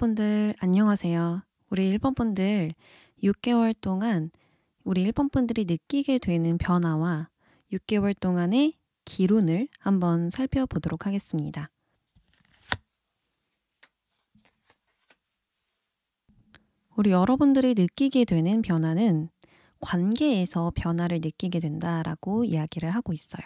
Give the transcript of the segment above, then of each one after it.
청취분들 안녕하세요. 우리 1번 분들 6개월 동안 우리 1번 분들이 느끼게 되는 변화와 6개월 동안의 기론을 한번 살펴보도록 하겠습니다. 우리 여러분들이 느끼게 되는 변화는 관계에서 변화를 느끼게 된다라고 이야기를 하고 있어요.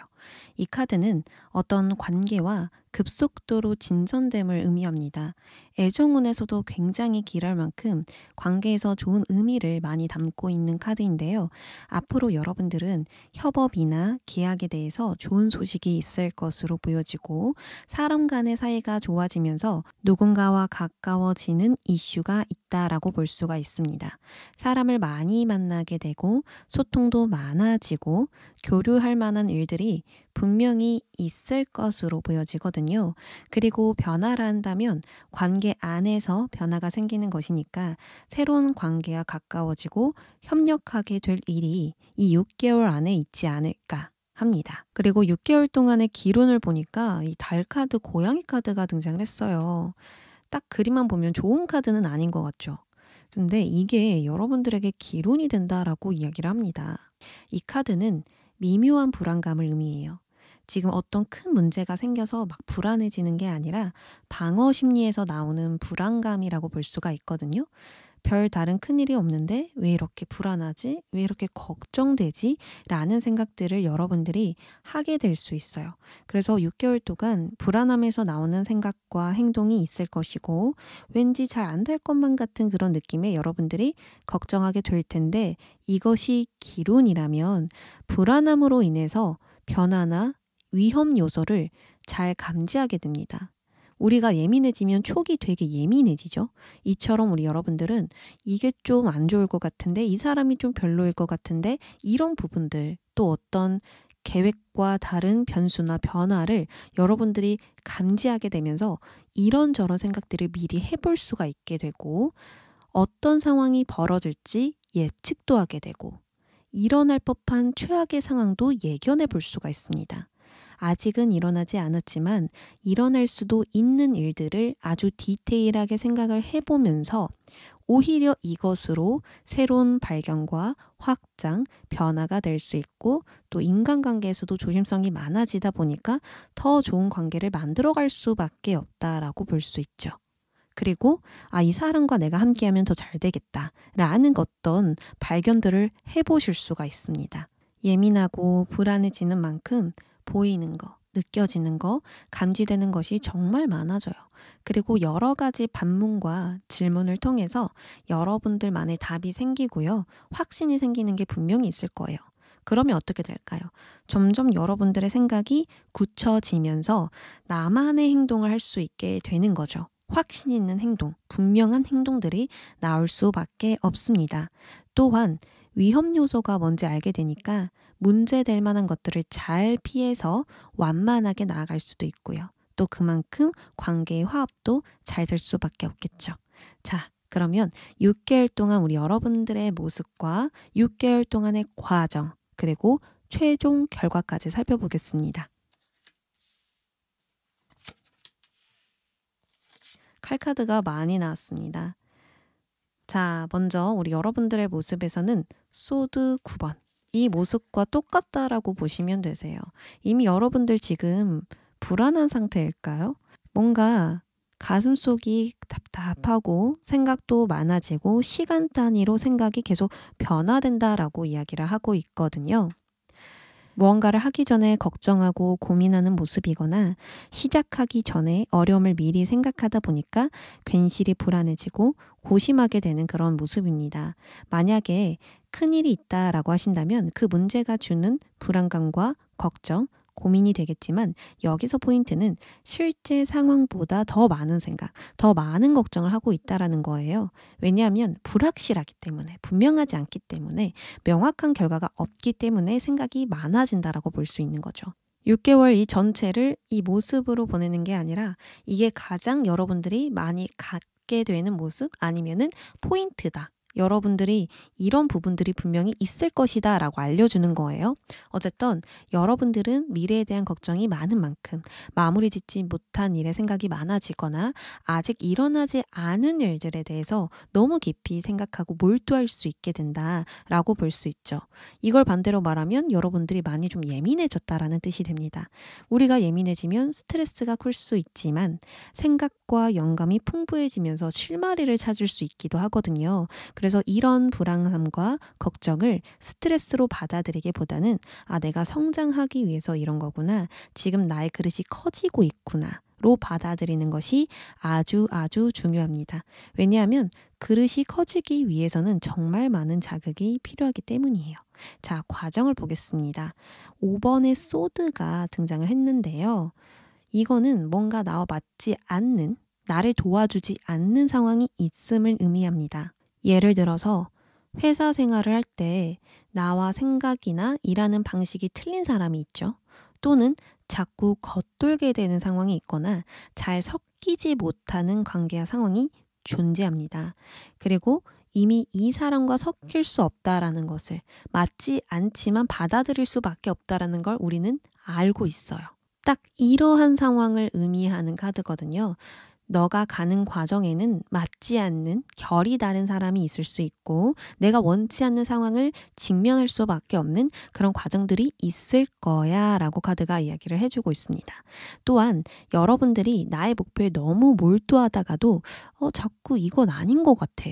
이 카드는 어떤 관계와 급속도로 진전됨을 의미합니다. 애정운에서도 굉장히 길할 만큼 관계에서 좋은 의미를 많이 담고 있는 카드인데요. 앞으로 여러분들은 협업이나 계약에 대해서 좋은 소식이 있을 것으로 보여지고 사람 간의 사이가 좋아지면서 누군가와 가까워지는 이슈가 있다라고 볼 수가 있습니다. 사람을 많이 만나게 되고 소통도 많아지고 교류할 만한 일들이 분명히 있을 것으로 보여지거든요. 그리고 변화를 한다면 관계 안에서 변화가 생기는 것이니까 새로운 관계와 가까워지고 협력하게 될 일이 이 6개월 안에 있지 않을까 합니다. 그리고 6개월 동안의 기론을 보니까 이 달 카드, 고양이 카드가 등장을 했어요. 딱 그림만 보면 좋은 카드는 아닌 것 같죠. 근데 이게 여러분들에게 기론이 된다라고 이야기를 합니다. 이 카드는 미묘한 불안감을 의미해요. 지금 어떤 큰 문제가 생겨서 막 불안해지는 게 아니라 방어 심리에서 나오는 불안감이라고 볼 수가 있거든요. 별 다른 큰일이 없는데 왜 이렇게 불안하지? 왜 이렇게 걱정되지? 라는 생각들을 여러분들이 하게 될 수 있어요. 그래서 6개월 동안 불안함에서 나오는 생각과 행동이 있을 것이고 왠지 잘 안 될 것만 같은 그런 느낌에 여러분들이 걱정하게 될 텐데 이것이 기론이라면 불안함으로 인해서 변화나 위험 요소를 잘 감지하게 됩니다. 우리가 예민해지면 촉이 되게 예민해지죠. 이처럼 우리 여러분들은 이게 좀 안 좋을 것 같은데 이 사람이 좀 별로일 것 같은데 이런 부분들 또 어떤 계획과 다른 변수나 변화를 여러분들이 감지하게 되면서 이런저런 생각들을 미리 해볼 수가 있게 되고 어떤 상황이 벌어질지 예측도 하게 되고 일어날 법한 최악의 상황도 예견해 볼 수가 있습니다. 아직은 일어나지 않았지만 일어날 수도 있는 일들을 아주 디테일하게 생각을 해보면서 오히려 이것으로 새로운 발견과 확장, 변화가 될 수 있고 또 인간관계에서도 조심성이 많아지다 보니까 더 좋은 관계를 만들어갈 수밖에 없다라고 볼 수 있죠. 그리고 아, 이 사람과 내가 함께하면 더 잘 되겠다 라는 어떤 발견들을 해보실 수가 있습니다. 예민하고 불안해지는 만큼 보이는 거, 느껴지는 거, 감지되는 것이 정말 많아져요. 그리고 여러 가지 반문과 질문을 통해서 여러분들만의 답이 생기고요. 확신이 생기는 게 분명히 있을 거예요. 그러면 어떻게 될까요? 점점 여러분들의 생각이 굳혀지면서 나만의 행동을 할 수 있게 되는 거죠. 확신 있는 행동, 분명한 행동들이 나올 수밖에 없습니다. 또한 위험 요소가 뭔지 알게 되니까 문제될 만한 것들을 잘 피해서 완만하게 나아갈 수도 있고요. 또 그만큼 관계의 화합도 잘 될 수밖에 없겠죠. 자, 그러면 6개월 동안 우리 여러분들의 모습과 6개월 동안의 과정, 그리고 최종 결과까지 살펴보겠습니다. 칼카드가 많이 나왔습니다. 자, 먼저 우리 여러분들의 모습에서는 소드 9번. 이 모습과 똑같다라고 보시면 되세요. 이미 여러분들 지금 불안한 상태일까요? 뭔가 가슴 속이 답답하고 생각도 많아지고 시간 단위로 생각이 계속 변화된다라고 이야기를 하고 있거든요. 무언가를 하기 전에 걱정하고 고민하는 모습이거나 시작하기 전에 어려움을 미리 생각하다 보니까 괜시리 불안해지고 고심하게 되는 그런 모습입니다. 만약에 큰일이 있다라고 하신다면 그 문제가 주는 불안감과 걱정, 고민이 되겠지만 여기서 포인트는 실제 상황보다 더 많은 생각, 더 많은 걱정을 하고 있다라는 거예요. 왜냐하면 불확실하기 때문에 분명하지 않기 때문에 명확한 결과가 없기 때문에 생각이 많아진다라고 볼 수 있는 거죠. 6개월 이 전체를 이 모습으로 보내는 게 아니라 이게 가장 여러분들이 많이 갖게 되는 모습 아니면은 포인트다. 여러분들이 이런 부분들이 분명히 있을 것이다 라고 알려주는 거예요. 어쨌든 여러분들은 미래에 대한 걱정이 많은 만큼 마무리 짓지 못한 일에 생각이 많아지거나 아직 일어나지 않은 일들에 대해서 너무 깊이 생각하고 몰두할 수 있게 된다 라고 볼 수 있죠. 이걸 반대로 말하면 여러분들이 많이 좀 예민해졌다라는 뜻이 됩니다. 우리가 예민해지면 스트레스가 클 수 있지만 생각과 영감이 풍부해지면서 실마리를 찾을 수 있기도 하거든요. 그래서 이런 불안함과 걱정을 스트레스로 받아들이기보다는 아, 내가 성장하기 위해서 이런 거구나. 지금 나의 그릇이 커지고 있구나. 로 받아들이는 것이 아주 아주 중요합니다. 왜냐하면 그릇이 커지기 위해서는 정말 많은 자극이 필요하기 때문이에요. 자, 과정을 보겠습니다. 5번의 소드가 등장을 했는데요. 이거는 뭔가 나와 맞지 않는, 나를 도와주지 않는 상황이 있음을 의미합니다. 예를 들어서 회사 생활을 할 때 나와 생각이나 일하는 방식이 틀린 사람이 있죠. 또는 자꾸 겉돌게 되는 상황이 있거나 잘 섞이지 못하는 관계와 상황이 존재합니다. 그리고 이미 이 사람과 섞일 수 없다라는 것을 맞지 않지만 받아들일 수밖에 없다라는 걸 우리는 알고 있어요. 딱 이러한 상황을 의미하는 카드거든요. 너가 가는 과정에는 맞지 않는 결이 다른 사람이 있을 수 있고 내가 원치 않는 상황을 직면할 수밖에 없는 그런 과정들이 있을 거야 라고 카드가 이야기를 해주고 있습니다. 또한 여러분들이 나의 목표에 너무 몰두하다가도 어, 자꾸 이건 아닌 것 같아.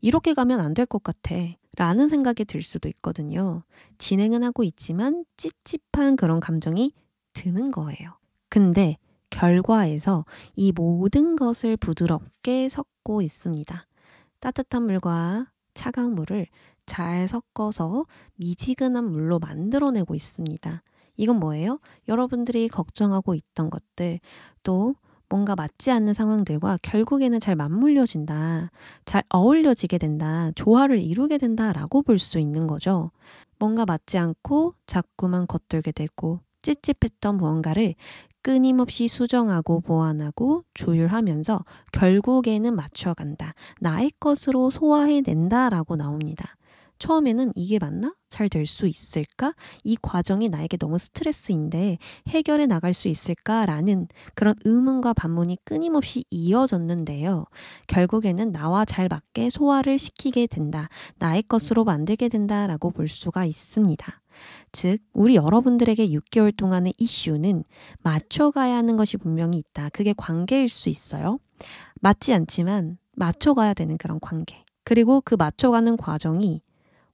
이렇게 가면 안 될 것 같아. 라는 생각이 들 수도 있거든요. 진행은 하고 있지만 찝찝한 그런 감정이 드는 거예요. 근데 결과에서 이 모든 것을 부드럽게 섞고 있습니다. 따뜻한 물과 차가운 물을 잘 섞어서 미지근한 물로 만들어내고 있습니다. 이건 뭐예요? 여러분들이 걱정하고 있던 것들, 또 뭔가 맞지 않는 상황들과 결국에는 잘 맞물려진다, 잘 어울려지게 된다, 조화를 이루게 된다라고 볼 수 있는 거죠. 뭔가 맞지 않고 자꾸만 겉돌게 되고, 찝찝했던 무언가를 끊임없이 수정하고 보완하고 조율하면서 결국에는 맞춰간다. 나의 것으로 소화해낸다. 라고 나옵니다. 처음에는 이게 맞나? 잘 될 수 있을까? 이 과정이 나에게 너무 스트레스인데 해결해 나갈 수 있을까라는 그런 의문과 반문이 끊임없이 이어졌는데요. 결국에는 나와 잘 맞게 소화를 시키게 된다. 나의 것으로 만들게 된다라고 볼 수가 있습니다. 즉, 우리 여러분들에게 6개월 동안의 이슈는 맞춰가야 하는 것이 분명히 있다. 그게 관계일 수 있어요. 맞지 않지만 맞춰가야 되는 그런 관계. 그리고 그 맞춰가는 과정이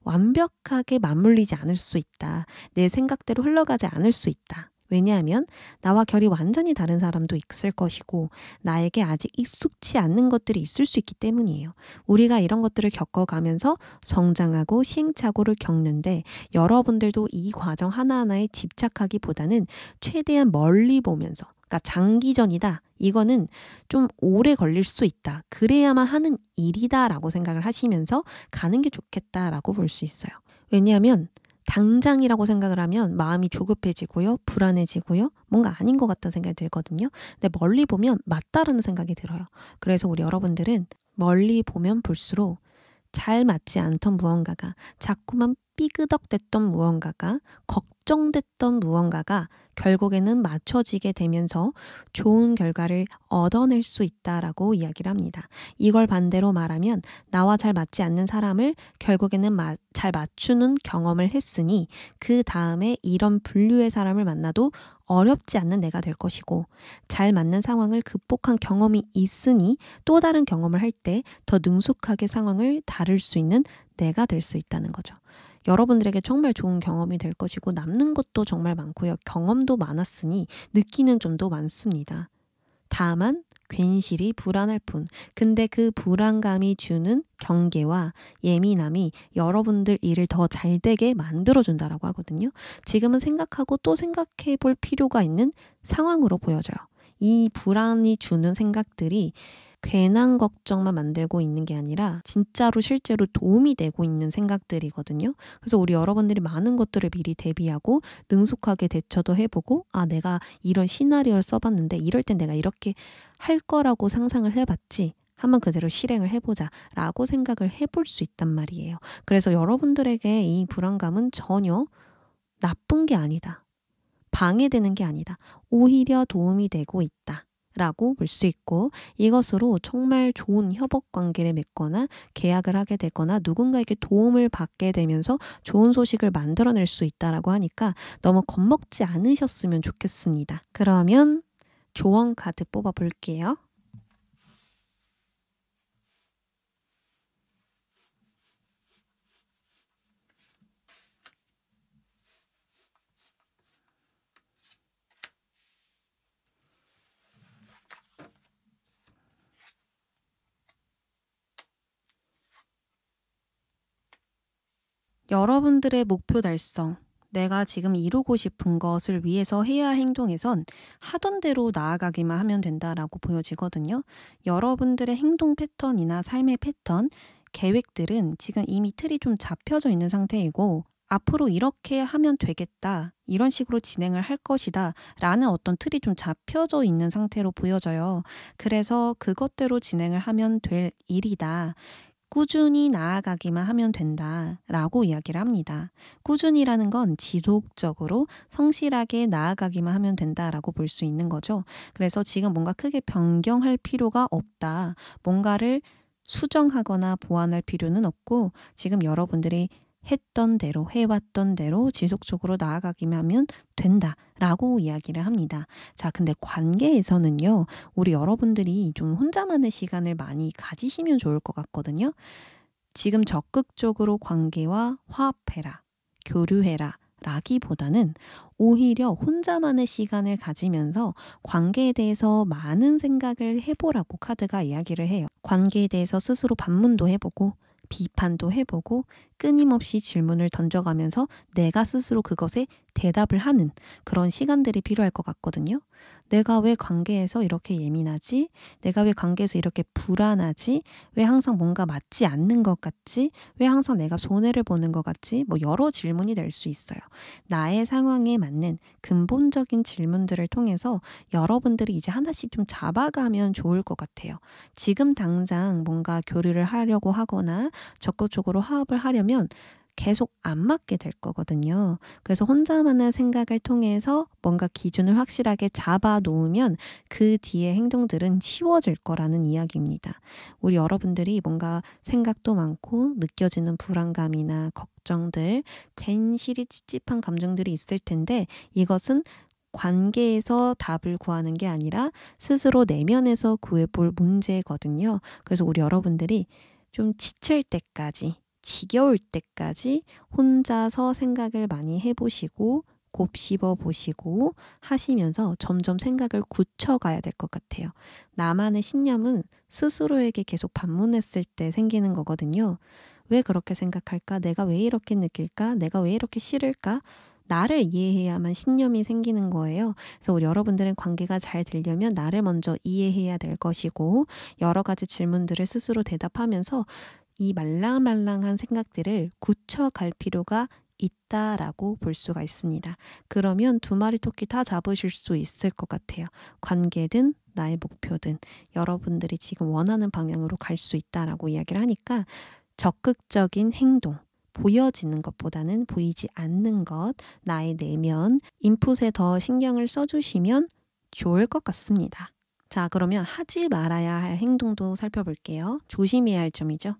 완벽하게 맞물리지 않을 수 있다. 내 생각대로 흘러가지 않을 수 있다. 왜냐하면 나와 결이 완전히 다른 사람도 있을 것이고 나에게 아직 익숙치 않는 것들이 있을 수 있기 때문이에요. 우리가 이런 것들을 겪어가면서 성장하고 시행착오를 겪는데 여러분들도 이 과정 하나하나에 집착하기보다는 최대한 멀리 보면서 그러니까 장기전이다. 이거는 좀 오래 걸릴 수 있다. 그래야만 하는 일이다라고 생각을 하시면서 가는 게 좋겠다라고 볼 수 있어요. 왜냐하면 당장이라고 생각을 하면 마음이 조급해지고요, 불안해지고요, 뭔가 아닌 것 같다는 생각이 들거든요. 근데 멀리 보면 맞다라는 생각이 들어요. 그래서 우리 여러분들은 멀리 보면 볼수록 잘 맞지 않던 무언가가 자꾸만 삐그덕됐던 무언가가 걱정됐던 무언가가 결국에는 맞춰지게 되면서 좋은 결과를 얻어낼 수 있다라고 이야기를 합니다. 이걸 반대로 말하면 나와 잘 맞지 않는 사람을 결국에는 마, 잘 맞추는 경험을 했으니 그 다음에 이런 분류의 사람을 만나도 어렵지 않는 내가 될 것이고 잘 맞는 상황을 극복한 경험이 있으니 또 다른 경험을 할 때 더 능숙하게 상황을 다룰 수 있는 내가 될 수 있다는 거죠. 여러분들에게 정말 좋은 경험이 될 것이고 남는 것도 정말 많고요. 경험도 많았으니 느끼는 점도 많습니다. 다만 괜시리 불안할 뿐. 근데 그 불안감이 주는 경계와 예민함이 여러분들 일을 더 잘 되게 만들어준다라고 하거든요. 지금은 생각하고 또 생각해 볼 필요가 있는 상황으로 보여져요. 이 불안이 주는 생각들이 괜한 걱정만 만들고 있는 게 아니라 진짜로 실제로 도움이 되고 있는 생각들이거든요. 그래서 우리 여러분들이 많은 것들을 미리 대비하고 능숙하게 대처도 해보고 아 내가 이런 시나리오를 써봤는데 이럴 땐 내가 이렇게 할 거라고 상상을 해봤지 한번 그대로 실행을 해보자 라고 생각을 해볼 수 있단 말이에요. 그래서 여러분들에게 이 불안감은 전혀 나쁜 게 아니다. 방해되는 게 아니다. 오히려 도움이 되고 있다. 라고 볼 수 있고 이것으로 정말 좋은 협업 관계를 맺거나 계약을 하게 되거나 누군가에게 도움을 받게 되면서 좋은 소식을 만들어낼 수 있다라고 하니까 너무 겁먹지 않으셨으면 좋겠습니다. 그러면 조언 카드 뽑아볼게요. 여러분들의 목표 달성, 내가 지금 이루고 싶은 것을 위해서 해야 할 행동에선 하던 대로 나아가기만 하면 된다라고 보여지거든요. 여러분들의 행동 패턴이나 삶의 패턴, 계획들은 지금 이미 틀이 좀 잡혀져 있는 상태이고 앞으로 이렇게 하면 되겠다. 이런 식으로 진행을 할 것이다. 라는 어떤 틀이 좀 잡혀져 있는 상태로 보여져요. 그래서 그것대로 진행을 하면 될 일이다. 꾸준히 나아가기만 하면 된다 라고 이야기를 합니다. 꾸준히라는 건 지속적으로 성실하게 나아가기만 하면 된다 라고 볼 수 있는 거죠. 그래서 지금 뭔가 크게 변경할 필요가 없다. 뭔가를 수정하거나 보완할 필요는 없고 지금 여러분들이 했던 대로 해왔던 대로 지속적으로 나아가기만 하면 된다라고 이야기를 합니다. 자, 근데 관계에서는요, 우리 여러분들이 좀 혼자만의 시간을 많이 가지시면 좋을 것 같거든요. 지금 적극적으로 관계와 화합해라, 교류해라. 라기보다는 오히려 혼자만의 시간을 가지면서 관계에 대해서 많은 생각을 해보라고 카드가 이야기를 해요. 관계에 대해서 스스로 반문도 해보고 비판도 해보고 끊임없이 질문을 던져가면서 내가 스스로 그것에 대답을 하는 그런 시간들이 필요할 것 같거든요. 내가 왜 관계에서 이렇게 예민하지? 내가 왜 관계에서 이렇게 불안하지? 왜 항상 뭔가 맞지 않는 것 같지? 왜 항상 내가 손해를 보는 것 같지? 뭐 여러 질문이 될 수 있어요. 나의 상황에 맞는 근본적인 질문들을 통해서 여러분들이 이제 하나씩 좀 잡아가면 좋을 것 같아요. 지금 당장 뭔가 교류를 하려고 하거나 적극적으로 화합을 하려면 계속 안 맞게 될 거거든요. 그래서 혼자만의 생각을 통해서 뭔가 기준을 확실하게 잡아 놓으면 그 뒤에 행동들은 쉬워질 거라는 이야기입니다. 우리 여러분들이 뭔가 생각도 많고 느껴지는 불안감이나 걱정들, 괜시리 찝찝한 감정들이 있을 텐데 이것은 관계에서 답을 구하는 게 아니라 스스로 내면에서 구해볼 문제거든요. 그래서 우리 여러분들이 좀 지칠 때까지 지겨울 때까지 혼자서 생각을 많이 해보시고 곱씹어 보시고 하시면서 점점 생각을 굳혀가야 될 것 같아요. 나만의 신념은 스스로에게 계속 반문했을 때 생기는 거거든요. 왜 그렇게 생각할까? 내가 왜 이렇게 느낄까? 내가 왜 이렇게 싫을까? 나를 이해해야만 신념이 생기는 거예요. 그래서 우리 여러분들은 관계가 잘 되려면 나를 먼저 이해해야 될 것이고 여러 가지 질문들을 스스로 대답하면서 이 말랑말랑한 생각들을 굳혀갈 필요가 있다라고 볼 수가 있습니다. 그러면 두 마리 토끼 다 잡으실 수 있을 것 같아요. 관계든 나의 목표든 여러분들이 지금 원하는 방향으로 갈 수 있다라고 이야기를 하니까 적극적인 행동, 보여지는 것보다는 보이지 않는 것, 나의 내면, 인풋에 더 신경을 써주시면 좋을 것 같습니다. 자, 그러면 하지 말아야 할 행동도 살펴볼게요. 조심해야 할 점이죠.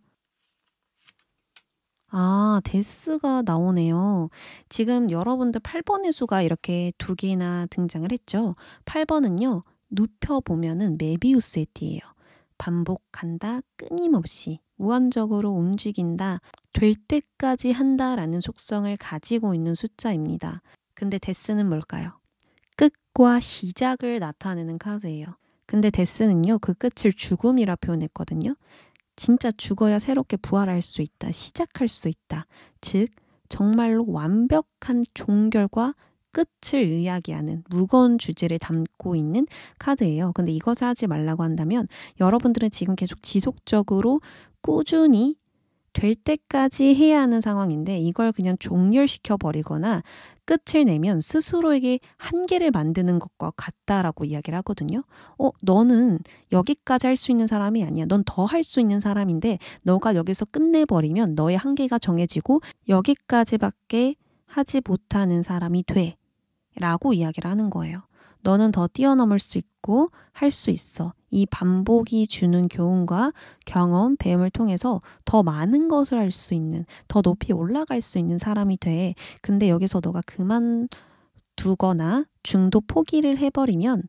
아, 데스가 나오네요. 지금 여러분들 8번의 수가 이렇게 두 개나 등장을 했죠. 8번은요, 눕혀보면은 메비우스의 띠예요. 반복한다, 끊임없이, 무한적으로 움직인다, 될 때까지 한다 라는 속성을 가지고 있는 숫자입니다. 근데 데스는 뭘까요? 끝과 시작을 나타내는 카드예요. 근데 데스는요, 그 끝을 죽음이라 표현했거든요. 진짜 죽어야 새롭게 부활할 수 있다, 시작할 수 있다. 즉, 정말로 완벽한 종결과 끝을 이야기하는 무거운 주제를 담고 있는 카드예요. 근데 이것을 하지 말라고 한다면 여러분들은 지금 계속 지속적으로 꾸준히 될 때까지 해야 하는 상황인데 이걸 그냥 종결시켜 버리거나 끝을 내면 스스로에게 한계를 만드는 것과 같다라고 이야기를 하거든요. 어, 너는 여기까지 할 수 있는 사람이 아니야. 넌 더 할 수 있는 사람인데 너가 여기서 끝내버리면 너의 한계가 정해지고 여기까지밖에 하지 못하는 사람이 돼. 라고 이야기를 하는 거예요. 너는 더 뛰어넘을 수 있고 할 수 있어. 이 반복이 주는 교훈과 경험, 배움을 통해서 더 많은 것을 할 수 있는, 더 높이 올라갈 수 있는 사람이 돼. 근데 여기서 너가 그만두거나 중도 포기를 해버리면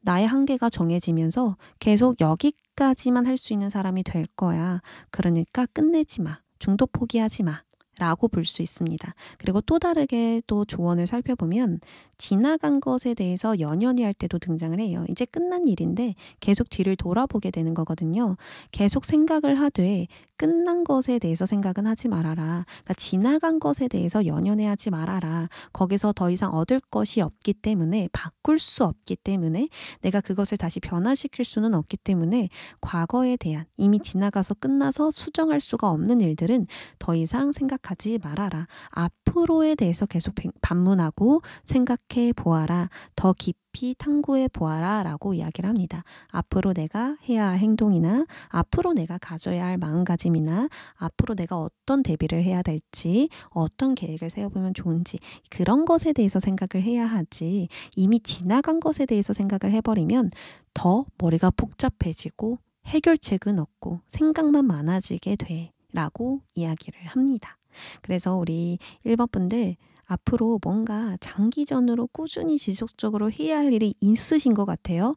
나의 한계가 정해지면서 계속 여기까지만 할 수 있는 사람이 될 거야. 그러니까 끝내지 마. 중도 포기하지 마. 라고 볼 수 있습니다. 그리고 또 다르게 또 조언을 살펴보면 지나간 것에 대해서 연연히 할 때도 등장을 해요. 이제 끝난 일인데 계속 뒤를 돌아보게 되는 거거든요. 계속 생각을 하되 끝난 것에 대해서 생각은 하지 말아라. 그러니까 지나간 것에 대해서 연연해 하지 말아라. 거기서 더 이상 얻을 것이 없기 때문에 바꿀 수 없기 때문에 내가 그것을 다시 변화시킬 수는 없기 때문에 과거에 대한 이미 지나가서 끝나서 수정할 수가 없는 일들은 더 이상 생각 생각하지 말아라. 앞으로에 대해서 계속 반문하고 생각해 보아라. 더 깊이 탐구해 보아라. 라고 이야기를 합니다. 앞으로 내가 해야 할 행동이나 앞으로 내가 가져야 할 마음가짐이나 앞으로 내가 어떤 대비를 해야 될지 어떤 계획을 세워보면 좋은지 그런 것에 대해서 생각을 해야 하지 이미 지나간 것에 대해서 생각을 해버리면 더 머리가 복잡해지고 해결책은 없고 생각만 많아지게 돼. 라고 이야기를 합니다. 그래서 우리 1번 분들 앞으로 뭔가 장기전으로 꾸준히 지속적으로 해야 할 일이 있으신 것 같아요.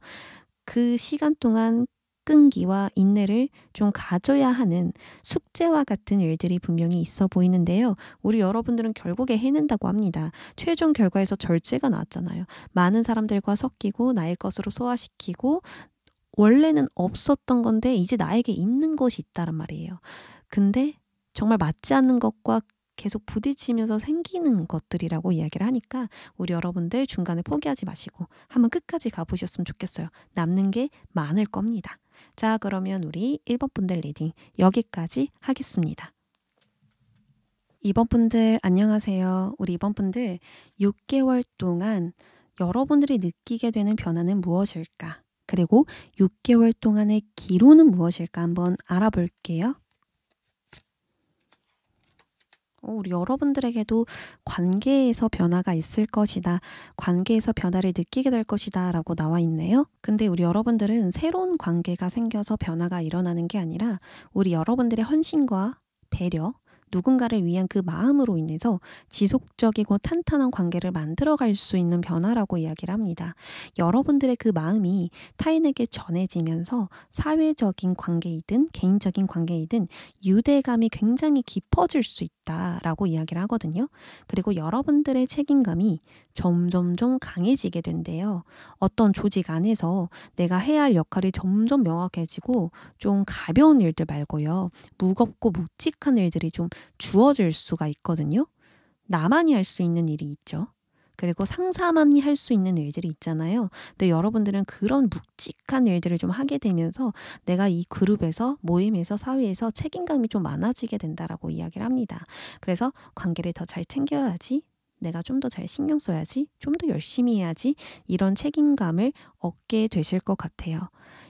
그 시간 동안 끈기와 인내를 좀 가져야 하는 숙제와 같은 일들이 분명히 있어 보이는데요. 우리 여러분들은 결국에 해낸다고 합니다. 최종 결과에서 절제가 나왔잖아요. 많은 사람들과 섞이고 나의 것으로 소화시키고 원래는 없었던 건데 이제 나에게 있는 것이 있다란 말이에요. 근데 정말 맞지 않는 것과 계속 부딪히면서 생기는 것들이라고 이야기를 하니까 우리 여러분들 중간에 포기하지 마시고 한번 끝까지 가보셨으면 좋겠어요. 남는 게 많을 겁니다. 자, 그러면 우리 1번 분들 리딩 여기까지 하겠습니다. 2번 분들 안녕하세요. 우리 2번 분들 6개월 동안 여러분들이 느끼게 되는 변화는 무엇일까? 그리고 6개월 동안의 기로는 무엇일까 한번 알아볼게요. 어, 우리 여러분들에게도 관계에서 변화가 있을 것이다. 관계에서 변화를 느끼게 될 것이다. 라고 나와 있네요. 근데 우리 여러분들은 새로운 관계가 생겨서 변화가 일어나는 게 아니라 우리 여러분들의 헌신과 배려, 누군가를 위한 그 마음으로 인해서 지속적이고 탄탄한 관계를 만들어갈 수 있는 변화라고 이야기를 합니다. 여러분들의 그 마음이 타인에게 전해지면서 사회적인 관계이든 개인적인 관계이든 유대감이 굉장히 깊어질 수 있다라고 이야기를 하거든요. 그리고 여러분들의 책임감이 점점점 강해지게 된대요. 어떤 조직 안에서 내가 해야 할 역할이 점점 명확해지고 좀 가벼운 일들 말고요. 무겁고 묵직한 일들이 좀 주어질 수가 있거든요. 나만이 할 수 있는 일이 있죠. 그리고 상사만이 할 수 있는 일들이 있잖아요. 근데 여러분들은 그런 묵직한 일들을 좀 하게 되면서 내가 이 그룹에서 모임에서 사회에서 책임감이 좀 많아지게 된다라고 이야기를 합니다. 그래서 관계를 더 잘 챙겨야지. 내가 좀 더 잘 신경 써야지, 좀 더 열심히 해야지, 이런 책임감을 얻게 되실 것 같아요.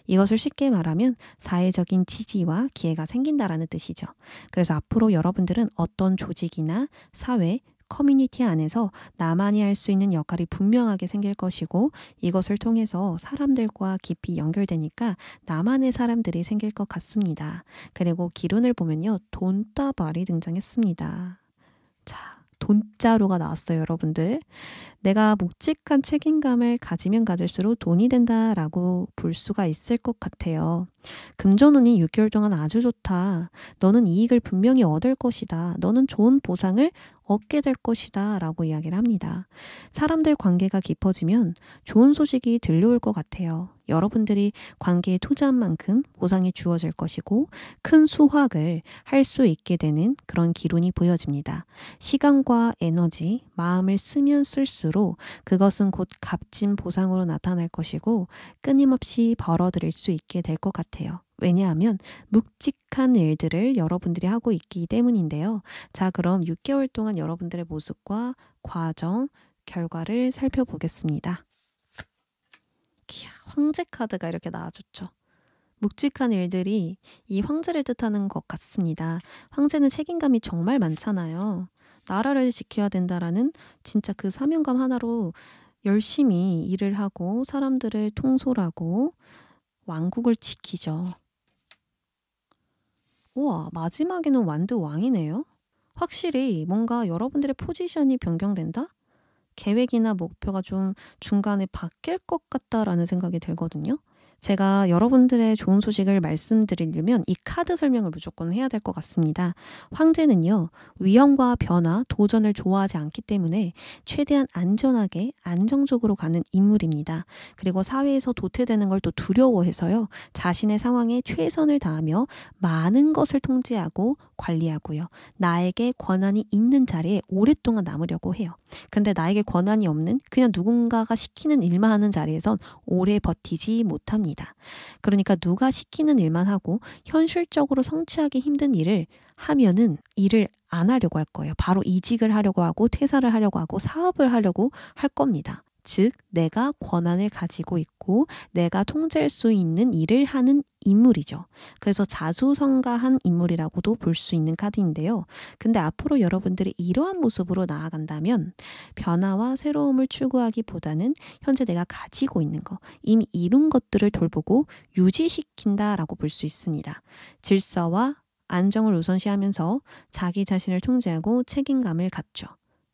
이것을 쉽게 말하면 사회적인 지지와 기회가 생긴다라는 뜻이죠. 그래서 앞으로 여러분들은 어떤 조직이나 사회, 커뮤니티 안에서 나만이 할 수 있는 역할이 분명하게 생길 것이고 이것을 통해서 사람들과 깊이 연결되니까 나만의 사람들이 생길 것 같습니다. 그리고 기론을 보면요. 돈따발이 등장했습니다. 자, 돈자루가 나왔어요, 여러분들. 내가 묵직한 책임감을 가지면 가질수록 돈이 된다라고 볼 수가 있을 것 같아요. 금전운이 6개월 동안 아주 좋다. 너는 이익을 분명히 얻을 것이다. 너는 좋은 보상을 얻게 될 것이다. 라고 이야기를 합니다. 사람들 관계가 깊어지면 좋은 소식이 들려올 것 같아요. 여러분들이 관계에 투자한 만큼 보상이 주어질 것이고 큰 수확을 할 수 있게 되는 그런 기론이 보여집니다. 시간과 에너지, 마음을 쓰면 쓸수 돈으로 그것은 곧 값진 보상으로 나타날 것이고 끊임없이 벌어들일 수 있게 될 것 같아요. 왜냐하면 묵직한 일들을 여러분들이 하고 있기 때문인데요. 자, 그럼 6개월 동안 여러분들의 모습과 과정, 결과를 살펴보겠습니다. 이야, 황제 카드가 이렇게 나와줬죠. 묵직한 일들이 이 황제를 뜻하는 것 같습니다. 황제는 책임감이 정말 많잖아요. 나라를 지켜야 된다라는 진짜 그 사명감 하나로 열심히 일을 하고 사람들을 통솔하고 왕국을 지키죠. 우와, 마지막에는 완드 왕이네요. 확실히 뭔가 여러분들의 포지션이 변경된다? 계획이나 목표가 좀 중간에 바뀔 것 같다라는 생각이 들거든요. 제가 여러분들의 좋은 소식을 말씀드리려면 이 카드 설명을 무조건 해야 될 것 같습니다. 황제는요, 위험과 변화, 도전을 좋아하지 않기 때문에 최대한 안전하게, 안정적으로 가는 인물입니다. 그리고 사회에서 도태되는 걸 또 두려워해서요, 자신의 상황에 최선을 다하며 많은 것을 통제하고 관리하고요, 나에게 권한이 있는 자리에 오랫동안 남으려고 해요. 근데 나에게 권한이 없는 그냥 누군가가 시키는 일만 하는 자리에선 오래 버티지 못합니다. 아니다. 그러니까 누가 시키는 일만 하고 현실적으로 성취하기 힘든 일을 하면은 일을 안 하려고 할 거예요. 바로 이직을 하려고 하고 퇴사를 하려고 하고 사업을 하려고 할 겁니다. 즉, 내가 권한을 가지고 있고 내가 통제할 수 있는 일을 하는 인물이죠. 그래서 자수성가한 인물이라고도 볼 수 있는 카드인데요. 근데 앞으로 여러분들이 이러한 모습으로 나아간다면 변화와 새로움을 추구하기보다는 현재 내가 가지고 있는 것, 이미 이룬 것들을 돌보고 유지시킨다라고 볼 수 있습니다. 질서와 안정을 우선시하면서 자기 자신을 통제하고 책임감을 갖죠.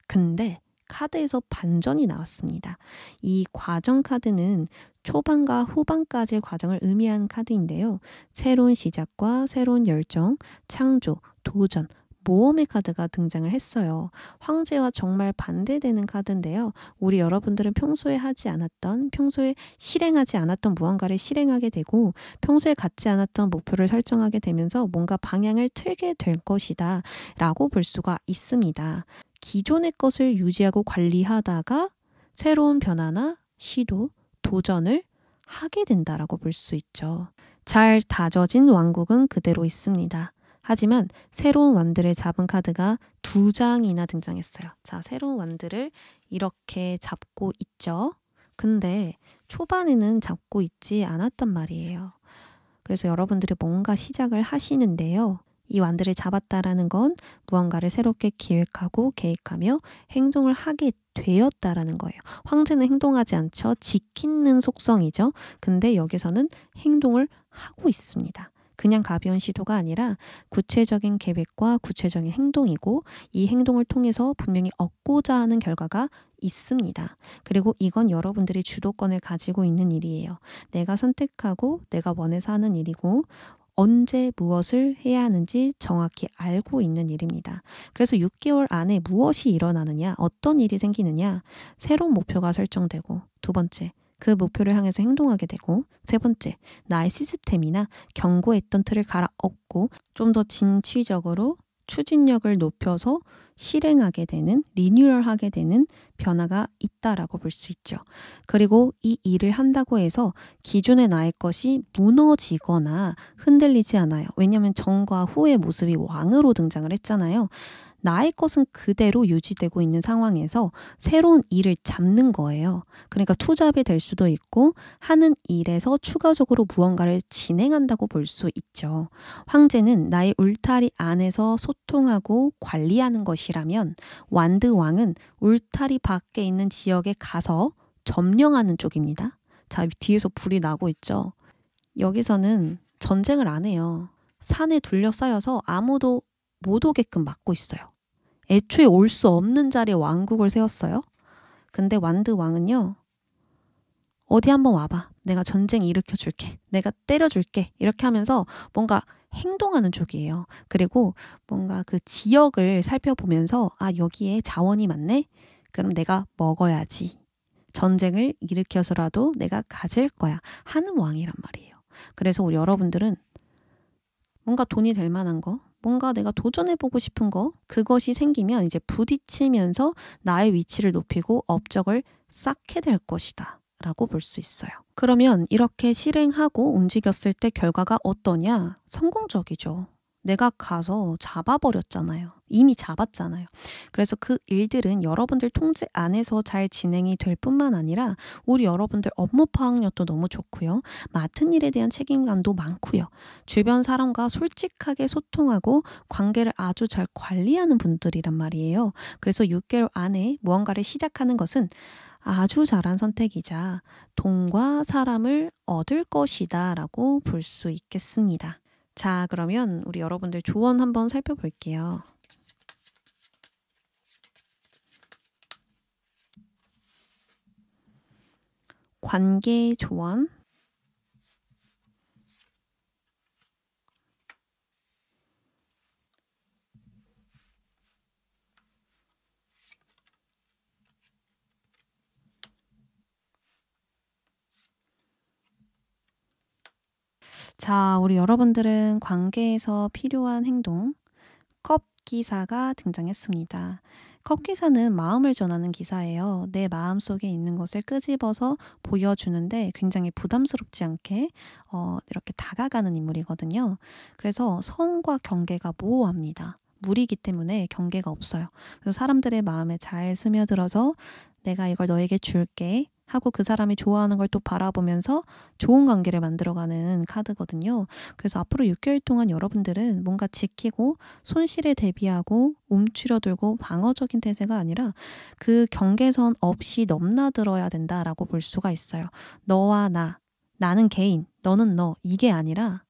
근데 카드에서 반전이 나왔습니다. 이 과정 카드는 초반과 후반까지의 과정을 의미한 카드인데요. 새로운 시작과 새로운 열정, 창조, 도전, 모험의 카드가 등장을 했어요. 황제와 정말 반대되는 카드인데요. 우리 여러분들은 평소에 하지 않았던, 평소에 실행하지 않았던 무언가를 실행하게 되고, 평소에 갖지 않았던 목표를 설정하게 되면서 뭔가 방향을 틀게 될 것이다. 라고 볼 수가 있습니다. 기존의 것을 유지하고 관리하다가 새로운 변화나 시도, 도전을 하게 된다라고 볼 수 있죠. 잘 다져진 왕국은 그대로 있습니다. 하지만 새로운 완들을 잡은 카드가 두 장이나 등장했어요. 자, 새로운 완들을 이렇게 잡고 있죠. 근데 초반에는 잡고 있지 않았단 말이에요. 그래서 여러분들이 뭔가 시작을 하시는데요. 이 완들을 잡았다라는 건 무언가를 새롭게 기획하고 계획하며 행동을 하게 되었다라는 거예요. 황제는 행동하지 않죠. 지키는 속성이죠. 근데 여기서는 행동을 하고 있습니다. 그냥 가벼운 시도가 아니라 구체적인 계획과 구체적인 행동이고 이 행동을 통해서 분명히 얻고자 하는 결과가 있습니다. 그리고 이건 여러분들이 주도권을 가지고 있는 일이에요. 내가 선택하고 내가 원해서 하는 일이고 언제 무엇을 해야 하는지 정확히 알고 있는 일입니다. 그래서 6개월 안에 무엇이 일어나느냐, 어떤 일이 생기느냐, 새로운 목표가 설정되고, 두 번째, 그 목표를 향해서 행동하게 되고, 세 번째, 나의 시스템이나 경고했던 틀을 갈아엎고, 좀 더 진취적으로 추진력을 높여서 실행하게 되는 리뉴얼하게 되는 변화가 있다라고 볼 수 있죠. 그리고 이 일을 한다고 해서 기존의 나의 것이 무너지거나 흔들리지 않아요. 왜냐하면 전과 후의 모습이 왕으로 등장을 했잖아요. 나의 것은 그대로 유지되고 있는 상황에서 새로운 일을 잡는 거예요. 그러니까 투잡이 될 수도 있고 하는 일에서 추가적으로 무언가를 진행한다고 볼 수 있죠. 황제는 나의 울타리 안에서 소통하고 관리하는 것이라면 완드왕은 울타리 밖에 있는 지역에 가서 점령하는 쪽입니다. 자, 뒤에서 불이 나고 있죠. 여기서는 전쟁을 안 해요. 산에 둘러싸여서 아무도 못 오게끔 막고 있어요. 애초에 올 수 없는 자리에 왕국을 세웠어요. 근데 완드 왕은요. 어디 한번 와봐. 내가 전쟁 일으켜 줄게. 내가 때려 줄게. 이렇게 하면서 뭔가 행동하는 쪽이에요. 그리고 뭔가 그 지역을 살펴보면서 아, 여기에 자원이 많네. 그럼 내가 먹어야지. 전쟁을 일으켜서라도 내가 가질 거야. 하는 왕이란 말이에요. 그래서 우리 여러분들은 뭔가 돈이 될 만한 거, 뭔가 내가 도전해보고 싶은 거, 그것이 생기면 이제 부딪히면서 나의 위치를 높이고 업적을 쌓게 될 것이다. 라고 볼 수 있어요. 그러면 이렇게 실행하고 움직였을 때 결과가 어떠냐? 성공적이죠. 내가 가서 잡아버렸잖아요. 이미 잡았잖아요. 그래서 그 일들은 여러분들 통제 안에서 잘 진행이 될 뿐만 아니라 우리 여러분들 업무 파악력도 너무 좋고요. 맡은 일에 대한 책임감도 많고요. 주변 사람과 솔직하게 소통하고 관계를 아주 잘 관리하는 분들이란 말이에요. 그래서 6개월 안에 무언가를 시작하는 것은 아주 잘한 선택이자 돈과 사람을 얻을 것이다 라고 볼 수 있겠습니다. 자, 그러면 우리 여러분들 조언 한번 살펴볼게요. 관계 조언. 자, 우리 여러분들은 관계에서 필요한 행동, 컵 기사가 등장했습니다. 컵 기사는 마음을 전하는 기사예요. 내 마음 속에 있는 것을 끄집어서 보여주는데 굉장히 부담스럽지 않게 어, 이렇게 다가가는 인물이거든요. 그래서 성과 경계가 모호합니다. 물이기 때문에 경계가 없어요. 그래서 사람들의 마음에 잘 스며들어서 내가 이걸 너에게 줄게. 하고 그 사람이 좋아하는 걸 또 바라보면서 좋은 관계를 만들어가는 카드거든요. 그래서 앞으로 6개월 동안 여러분들은 뭔가 지키고 손실에 대비하고 움츠려들고 방어적인 태세가 아니라 그 경계선 없이 넘나들어야 된다라고 볼 수가 있어요. 너와 나, 나는 개인, 너는 너, 이게 아니라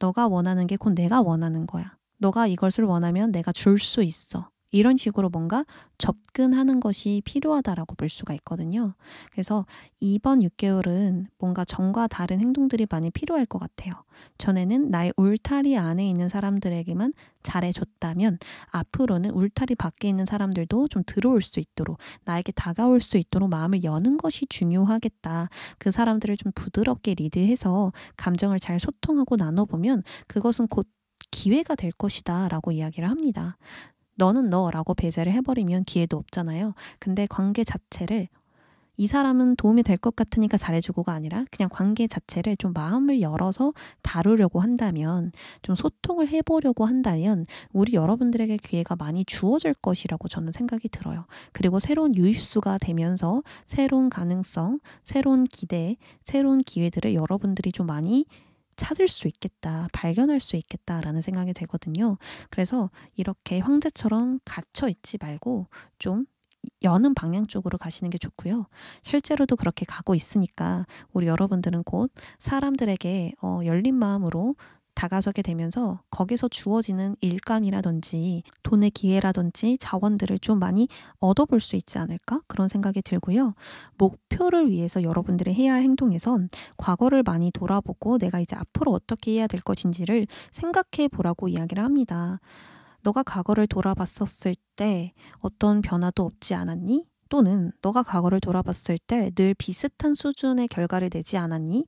너가 원하는 게 곧 내가 원하는 거야. 너가 이것을 원하면 내가 줄 수 있어. 이런 식으로 뭔가 접근하는 것이 필요하다라고 볼 수가 있거든요. 그래서 이번 6개월은 뭔가 전과 다른 행동들이 많이 필요할 것 같아요. 전에는 나의 울타리 안에 있는 사람들에게만 잘해줬다면 앞으로는 울타리 밖에 있는 사람들도 좀 들어올 수 있도록 나에게 다가올 수 있도록 마음을 여는 것이 중요하겠다. 그 사람들을 좀 부드럽게 리드해서 감정을 잘 소통하고 나눠보면 그것은 곧 기회가 될 것이다 라고 이야기를 합니다. 너는 너라고 배제를 해버리면 기회도 없잖아요. 근데 관계 자체를 이 사람은 도움이 될 것 같으니까 잘해주고가 아니라 그냥 관계 자체를 좀 마음을 열어서 다루려고 한다면 좀 소통을 해보려고 한다면 우리 여러분들에게 기회가 많이 주어질 것이라고 저는 생각이 들어요. 그리고 새로운 유입수가 되면서 새로운 가능성, 새로운 기대, 새로운 기회들을 여러분들이 좀 많이 찾을 수 있겠다, 발견할 수 있겠다라는 생각이 되거든요. 그래서 이렇게 황제처럼 갇혀 있지 말고 좀 여는 방향 쪽으로 가시는 게 좋고요. 실제로도 그렇게 가고 있으니까 우리 여러분들은 곧 사람들에게 어, 열린 마음으로 다가서게 되면서 거기서 주어지는 일감이라든지 돈의 기회라든지 자원들을 좀 많이 얻어볼 수 있지 않을까 그런 생각이 들고요. 목표를 위해서 여러분들이 해야 할 행동에선 과거를 많이 돌아보고 내가 이제 앞으로 어떻게 해야 될 것인지를 생각해 보라고 이야기를 합니다. 너가 과거를 돌아봤었을 때 어떤 변화도 없지 않았니? 또는 너가 과거를 돌아봤을 때 늘 비슷한 수준의 결과를 내지 않았니?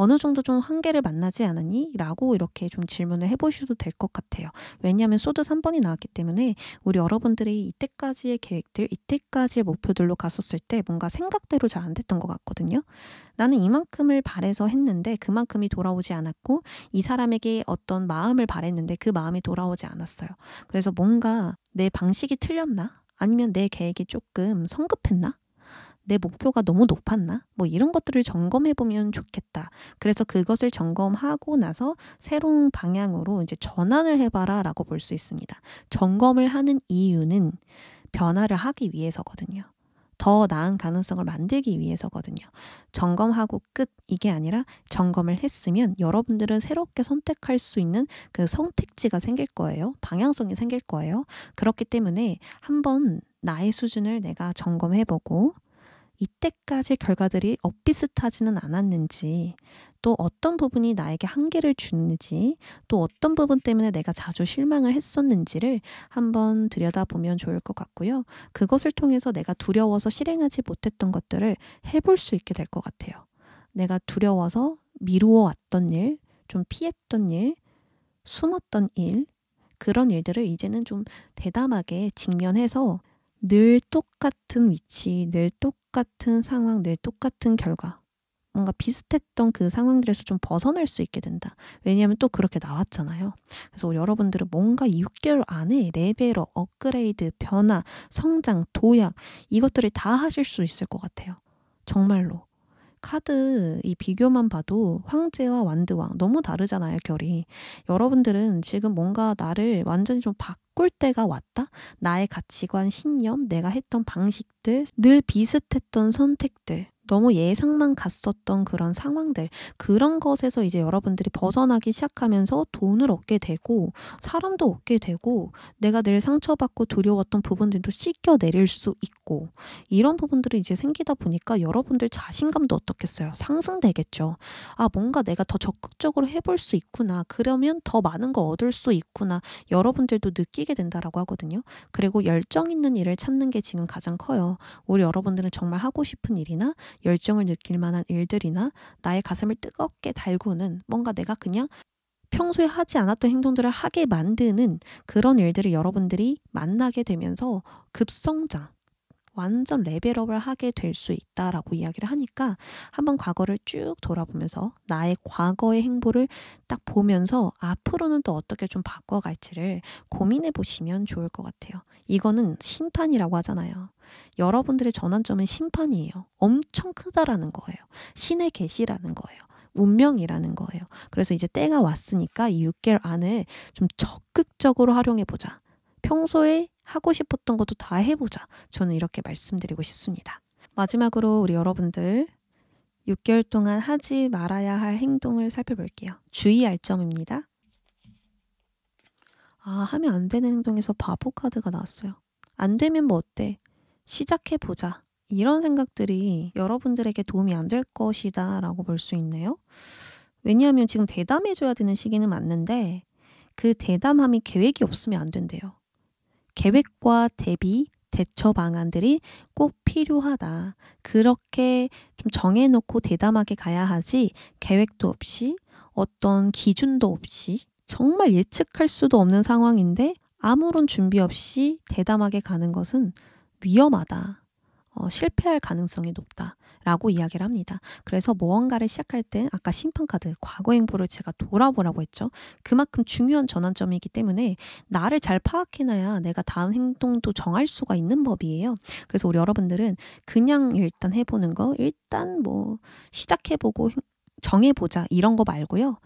어느 정도 좀 한계를 만나지 않았니? 라고 이렇게 좀 질문을 해보셔도 될 것 같아요. 왜냐하면 소드 3번이 나왔기 때문에 우리 여러분들이 이때까지의 계획들, 이때까지의 목표들로 갔었을 때 뭔가 생각대로 잘 안 됐던 것 같거든요. 나는 이만큼을 바래서 했는데 그만큼이 돌아오지 않았고 이 사람에게 어떤 마음을 바랬는데 그 마음이 돌아오지 않았어요. 그래서 뭔가 내 방식이 틀렸나? 아니면 내 계획이 조금 성급했나? 내 목표가 너무 높았나? 뭐 이런 것들을 점검해 보면 좋겠다. 그래서 그것을 점검하고 나서 새로운 방향으로 이제 전환을 해봐라 라고 볼 수 있습니다. 점검을 하는 이유는 변화를 하기 위해서거든요. 더 나은 가능성을 만들기 위해서거든요. 점검하고 끝 이게 아니라 점검을 했으면 여러분들은 새롭게 선택할 수 있는 그 선택지가 생길 거예요. 방향성이 생길 거예요. 그렇기 때문에 한번 나의 수준을 내가 점검해보고 이때까지 결과들이 엇비슷하지는 않았는지, 또 어떤 부분이 나에게 한계를 주는지, 또 어떤 부분 때문에 내가 자주 실망을 했었는지를 한번 들여다보면 좋을 것 같고요. 그것을 통해서 내가 두려워서 실행하지 못했던 것들을 해볼 수 있게 될 것 같아요. 내가 두려워서 미루어 왔던 일, 좀 피했던 일, 숨었던 일, 그런 일들을 이제는 좀 대담하게 직면해서 늘 똑같은 위치, 늘 똑같은 상황, 늘 똑같은 결과. 뭔가 비슷했던 그 상황들에서 좀 벗어날 수 있게 된다. 왜냐하면 또 그렇게 나왔잖아요. 그래서 여러분들은 뭔가 6개월 안에 레벨업, 업그레이드, 변화, 성장, 도약 이것들을 다 하실 수 있을 것 같아요. 정말로. 카드 이 비교만 봐도 황제와 완드왕 너무 다르잖아요, 결이. 여러분들은 지금 뭔가 나를 완전히 좀 바꿀 때가 왔다? 나의 가치관, 신념, 내가 했던 방식들, 늘 비슷했던 선택들, 너무 예상만 갔었던 그런 상황들, 그런 것에서 이제 여러분들이 벗어나기 시작하면서 돈을 얻게 되고, 사람도 얻게 되고, 내가 늘 상처받고 두려웠던 부분들도 씻겨내릴 수 있고, 이런 부분들이 이제 생기다 보니까 여러분들 자신감도 어떻겠어요? 상승되겠죠. 아, 뭔가 내가 더 적극적으로 해볼 수 있구나. 그러면 더 많은 걸 얻을 수 있구나. 여러분들도 느끼게 된다라고 하거든요. 그리고 열정 있는 일을 찾는 게 지금 가장 커요. 우리 여러분들은 정말 하고 싶은 일이나 열정을 느낄 만한 일들이나 나의 가슴을 뜨겁게 달구는 뭔가 내가 그냥 평소에 하지 않았던 행동들을 하게 만드는 그런 일들을 여러분들이 만나게 되면서 급성장, 완전 레벨업을 하게 될 수 있다라고 이야기를 하니까 한번 과거를 쭉 돌아보면서 나의 과거의 행보를 딱 보면서 앞으로는 또 어떻게 좀 바꿔갈지를 고민해 보시면 좋을 것 같아요. 이거는 심판이라고 하잖아요. 여러분들의 전환점은 심판이에요. 엄청 크다라는 거예요. 신의 계시라는 거예요. 운명이라는 거예요. 그래서 이제 때가 왔으니까 이 6개월 안에좀 적극적으로 활용해 보자. 평소에 하고 싶었던 것도 다 해보자. 저는 이렇게 말씀드리고 싶습니다. 마지막으로 우리 여러분들 6개월 동안 하지 말아야 할 행동을 살펴볼게요. 주의할 점입니다. 아, 하면 안 되는 행동에서 바보 카드가 나왔어요. 안 되면 뭐 어때? 시작해보자. 이런 생각들이 여러분들에게 도움이 안 될 것이다 라고 볼 수 있네요. 왜냐하면 지금 대담해줘야 되는 시기는 맞는데 그 대담함이 계획이 없으면 안 된대요. 계획과 대비, 대처 방안들이 꼭 필요하다. 그렇게 좀 정해놓고 대담하게 가야 하지 계획도 없이 어떤 기준도 없이 정말 예측할 수도 없는 상황인데 아무런 준비 없이 대담하게 가는 것은 위험하다. 어, 실패할 가능성이 높다. 라고 이야기를 합니다. 그래서 무언가를 시작할 때 아까 심판카드, 과거 행보를 제가 돌아보라고 했죠. 그만큼 중요한 전환점이기 때문에 나를 잘 파악해놔야 내가 다음 행동도 정할 수가 있는 법이에요. 그래서 우리 여러분들은 그냥 일단 해보는 거, 일단 뭐 시작해보고 정해보자 이런 거 말고요.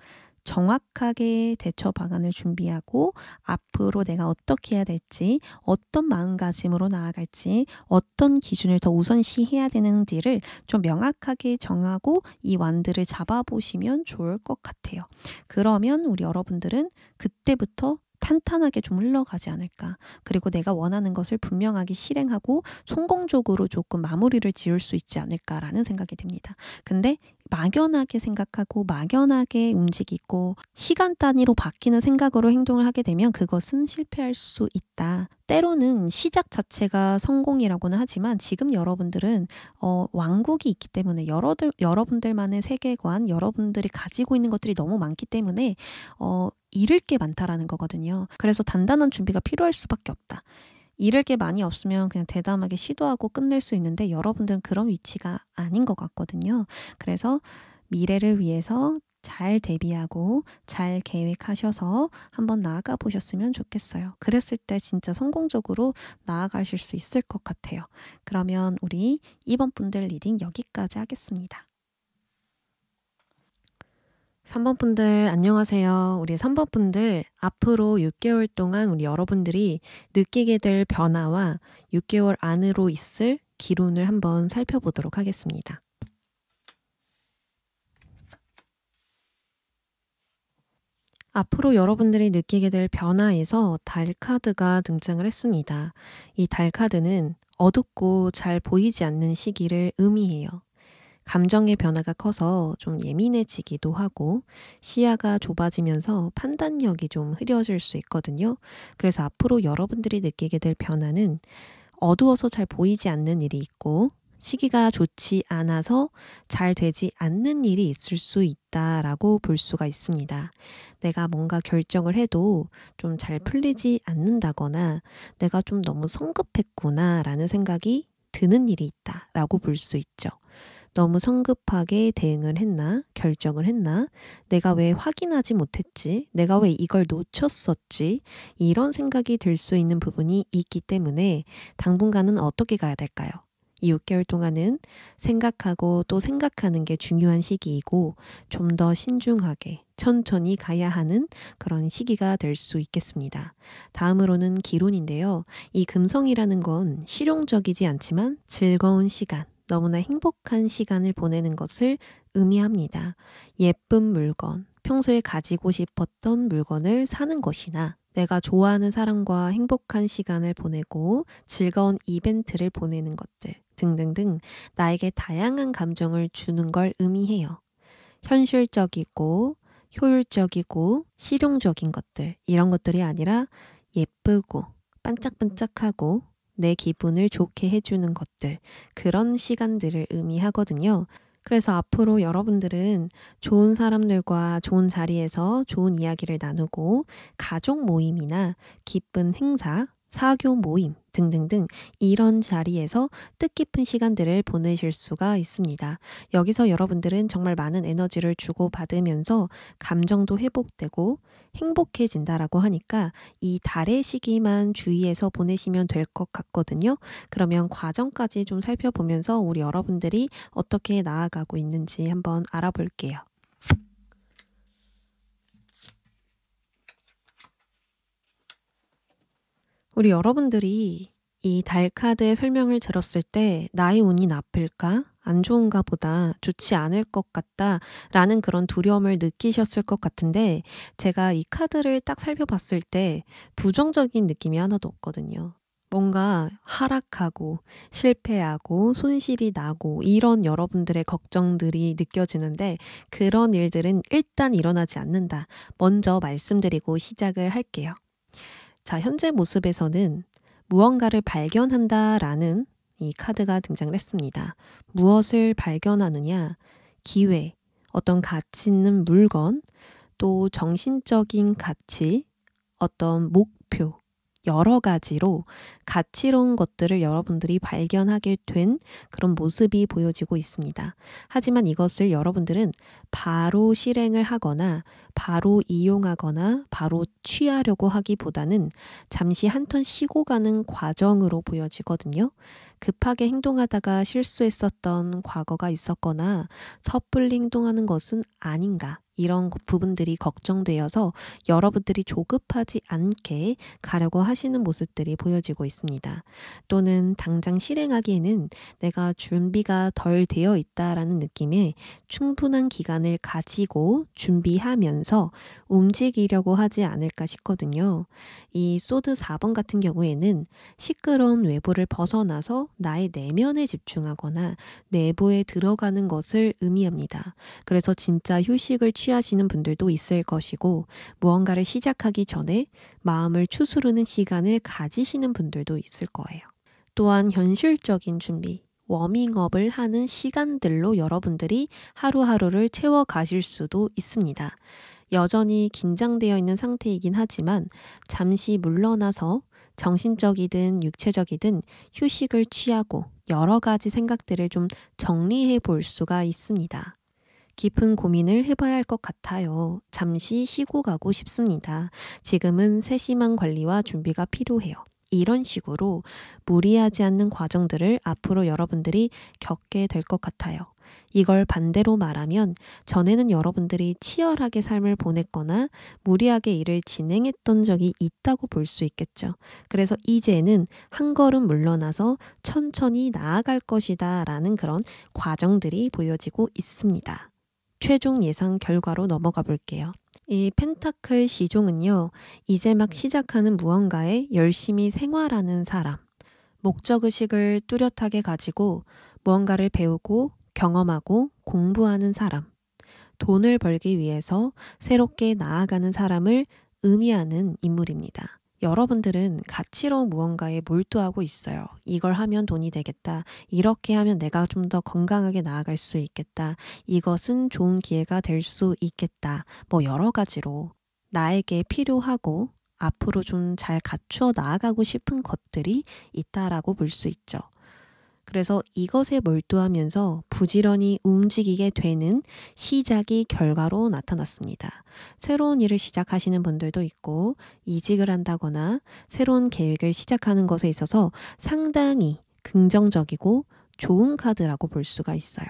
정확하게 대처 방안을 준비하고 앞으로 내가 어떻게 해야 될지, 어떤 마음가짐으로 나아갈지, 어떤 기준을 더 우선시해야 되는지를 좀 명확하게 정하고 이 완드를 잡아보시면 좋을 것 같아요. 그러면 우리 여러분들은 그때부터 탄탄하게 좀 흘러가지 않을까. 그리고 내가 원하는 것을 분명하게 실행하고 성공적으로 조금 마무리를 지을 수 있지 않을까라는 생각이 듭니다. 근데 막연하게 생각하고 막연하게 움직이고 시간 단위로 바뀌는 생각으로 행동을 하게 되면 그것은 실패할 수 있다. 때로는 시작 자체가 성공이라고는 하지만 지금 여러분들은 어, 왕국이 있기 때문에 여러들, 여러분들만의 세계관, 여러분들이 가지고 있는 것들이 너무 많기 때문에 어, 잃을 게 많다라는 거거든요. 그래서 단단한 준비가 필요할 수밖에 없다. 잃을 게 많이 없으면 그냥 대담하게 시도하고 끝낼 수 있는데 여러분들은 그런 위치가 아닌 것 같거든요. 그래서 미래를 위해서 잘 대비하고 잘 계획하셔서 한번 나아가 보셨으면 좋겠어요. 그랬을 때 진짜 성공적으로 나아가실 수 있을 것 같아요. 그러면 우리 2번 분들 리딩 여기까지 하겠습니다. 3번 분들 안녕하세요. 우리 3번 분들 앞으로 6개월 동안 우리 여러분들이 느끼게 될 변화와 6개월 안으로 있을 기론을 한번 살펴보도록 하겠습니다. 앞으로 여러분들이 느끼게 될 변화에서 달 카드가 등장을 했습니다. 이 달 카드는 어둡고 잘 보이지 않는 시기를 의미해요. 감정의 변화가 커서 좀 예민해지기도 하고 시야가 좁아지면서 판단력이 좀 흐려질 수 있거든요. 그래서 앞으로 여러분들이 느끼게 될 변화는 어두워서 잘 보이지 않는 일이 있고 시기가 좋지 않아서 잘 되지 않는 일이 있을 수 있다라고 볼 수가 있습니다. 내가 뭔가 결정을 해도 좀 잘 풀리지 않는다거나 내가 좀 너무 성급했구나라는 생각이 드는 일이 있다라고 볼 수 있죠. 너무 성급하게 대응을 했나? 결정을 했나? 내가 왜 확인하지 못했지? 내가 왜 이걸 놓쳤었지? 이런 생각이 들 수 있는 부분이 있기 때문에 당분간은 어떻게 가야 될까요? 이 6개월 동안은 생각하고 또 생각하는 게 중요한 시기이고 좀 더 신중하게 천천히 가야 하는 그런 시기가 될 수 있겠습니다. 다음으로는 기론인데요. 이 금성이라는 건 실용적이지 않지만 즐거운 시간, 너무나 행복한 시간을 보내는 것을 의미합니다. 예쁜 물건, 평소에 가지고 싶었던 물건을 사는 것이나 내가 좋아하는 사람과 행복한 시간을 보내고 즐거운 이벤트를 보내는 것들 등등등 나에게 다양한 감정을 주는 걸 의미해요. 현실적이고 효율적이고 실용적인 것들 이런 것들이 아니라 예쁘고 반짝반짝하고 내 기분을 좋게 해주는 것들, 그런 시간들을 의미하거든요. 그래서 앞으로 여러분들은 좋은 사람들과 좋은 자리에서 좋은 이야기를 나누고 가족 모임이나 기쁜 행사, 사교 모임 등등등 이런 자리에서 뜻깊은 시간들을 보내실 수가 있습니다. 여기서 여러분들은 정말 많은 에너지를 주고 받으면서 감정도 회복되고 행복해진다라고 하니까 이 달의 시기만 주의해서 보내시면 될 것 같거든요. 그러면 과정까지 좀 살펴보면서 우리 여러분들이 어떻게 나아가고 있는지 한번 알아볼게요. 우리 여러분들이 이 달카드의 설명을 들었을 때 나의 운이 나쁠까? 안 좋은가 보다, 좋지 않을 것 같다, 라는 그런 두려움을 느끼셨을 것 같은데, 제가 이 카드를 딱 살펴봤을 때, 부정적인 느낌이 하나도 없거든요. 뭔가 하락하고, 실패하고, 손실이 나고, 이런 여러분들의 걱정들이 느껴지는데, 그런 일들은 일단 일어나지 않는다. 먼저 말씀드리고 시작을 할게요. 자, 현재 모습에서는 무언가를 발견한다 라는 이 카드가 등장을 했습니다. 무엇을 발견하느냐? 기회, 어떤 가치 있는 물건, 또 정신적인 가치, 어떤 목표, 여러 가지로 가치로운 것들을 여러분들이 발견하게 된 그런 모습이 보여지고 있습니다. 하지만 이것을 여러분들은 바로 실행을 하거나 바로 이용하거나 바로 취하려고 하기보다는 잠시 한턴 쉬고 가는 과정으로 보여지거든요. 급하게 행동하다가 실수했었던 과거가 있었거나 섣불리 행동하는 것은 아닌가 이런 부분들이 걱정되어서 여러분들이 조급하지 않게 가려고 하시는 모습들이 보여지고 있습니다. 또는 당장 실행하기에는 내가 준비가 덜 되어 있다라는 느낌에 충분한 기간을 가지고 준비하면서 움직이려고 하지 않을까 싶거든요. 이 소드 4번 같은 경우에는 시끄러운 외부를 벗어나서 나의 내면에 집중하거나 내부에 들어가는 것을 의미합니다. 그래서 진짜 휴식을 취하시는 분들도 있을 것이고, 무언가를 시작하기 전에 마음을 추스르는 시간을 가지시는 분들도 있을 거예요. 또한 현실적인 준비, 워밍업을 하는 시간들로 여러분들이 하루하루를 채워 가실 수도 있습니다. 여전히 긴장되어 있는 상태이긴 하지만 잠시 물러나서 정신적이든 육체적이든 휴식을 취하고 여러 가지 생각들을 좀 정리해 볼 수가 있습니다. 깊은 고민을 해봐야 할 것 같아요. 잠시 쉬고 가고 싶습니다. 지금은 세심한 관리와 준비가 필요해요. 이런 식으로 무리하지 않는 과정들을 앞으로 여러분들이 겪게 될 것 같아요. 이걸 반대로 말하면 전에는 여러분들이 치열하게 삶을 보냈거나 무리하게 일을 진행했던 적이 있다고 볼 수 있겠죠. 그래서 이제는 한 걸음 물러나서 천천히 나아갈 것이다 라는 그런 과정들이 보여지고 있습니다. 최종 예상 결과로 넘어가 볼게요. 이 펜타클 시종은요, 이제 막 네. 시작하는 무언가에 열심히 생활하는 사람, 목적의식을 뚜렷하게 가지고 무언가를 배우고 경험하고 공부하는 사람, 돈을 벌기 위해서 새롭게 나아가는 사람을 의미하는 인물입니다. 여러분들은 가치로운 무언가에 몰두하고 있어요. 이걸 하면 돈이 되겠다. 이렇게 하면 내가 좀 더 건강하게 나아갈 수 있겠다. 이것은 좋은 기회가 될 수 있겠다. 뭐 여러 가지로 나에게 필요하고 앞으로 좀 잘 갖추어 나아가고 싶은 것들이 있다라고 볼 수 있죠. 그래서 이것에 몰두하면서 부지런히 움직이게 되는 시작이 결과로 나타났습니다. 새로운 일을 시작하시는 분들도 있고, 이직을 한다거나 새로운 계획을 시작하는 것에 있어서 상당히 긍정적이고 좋은 카드라고 볼 수가 있어요.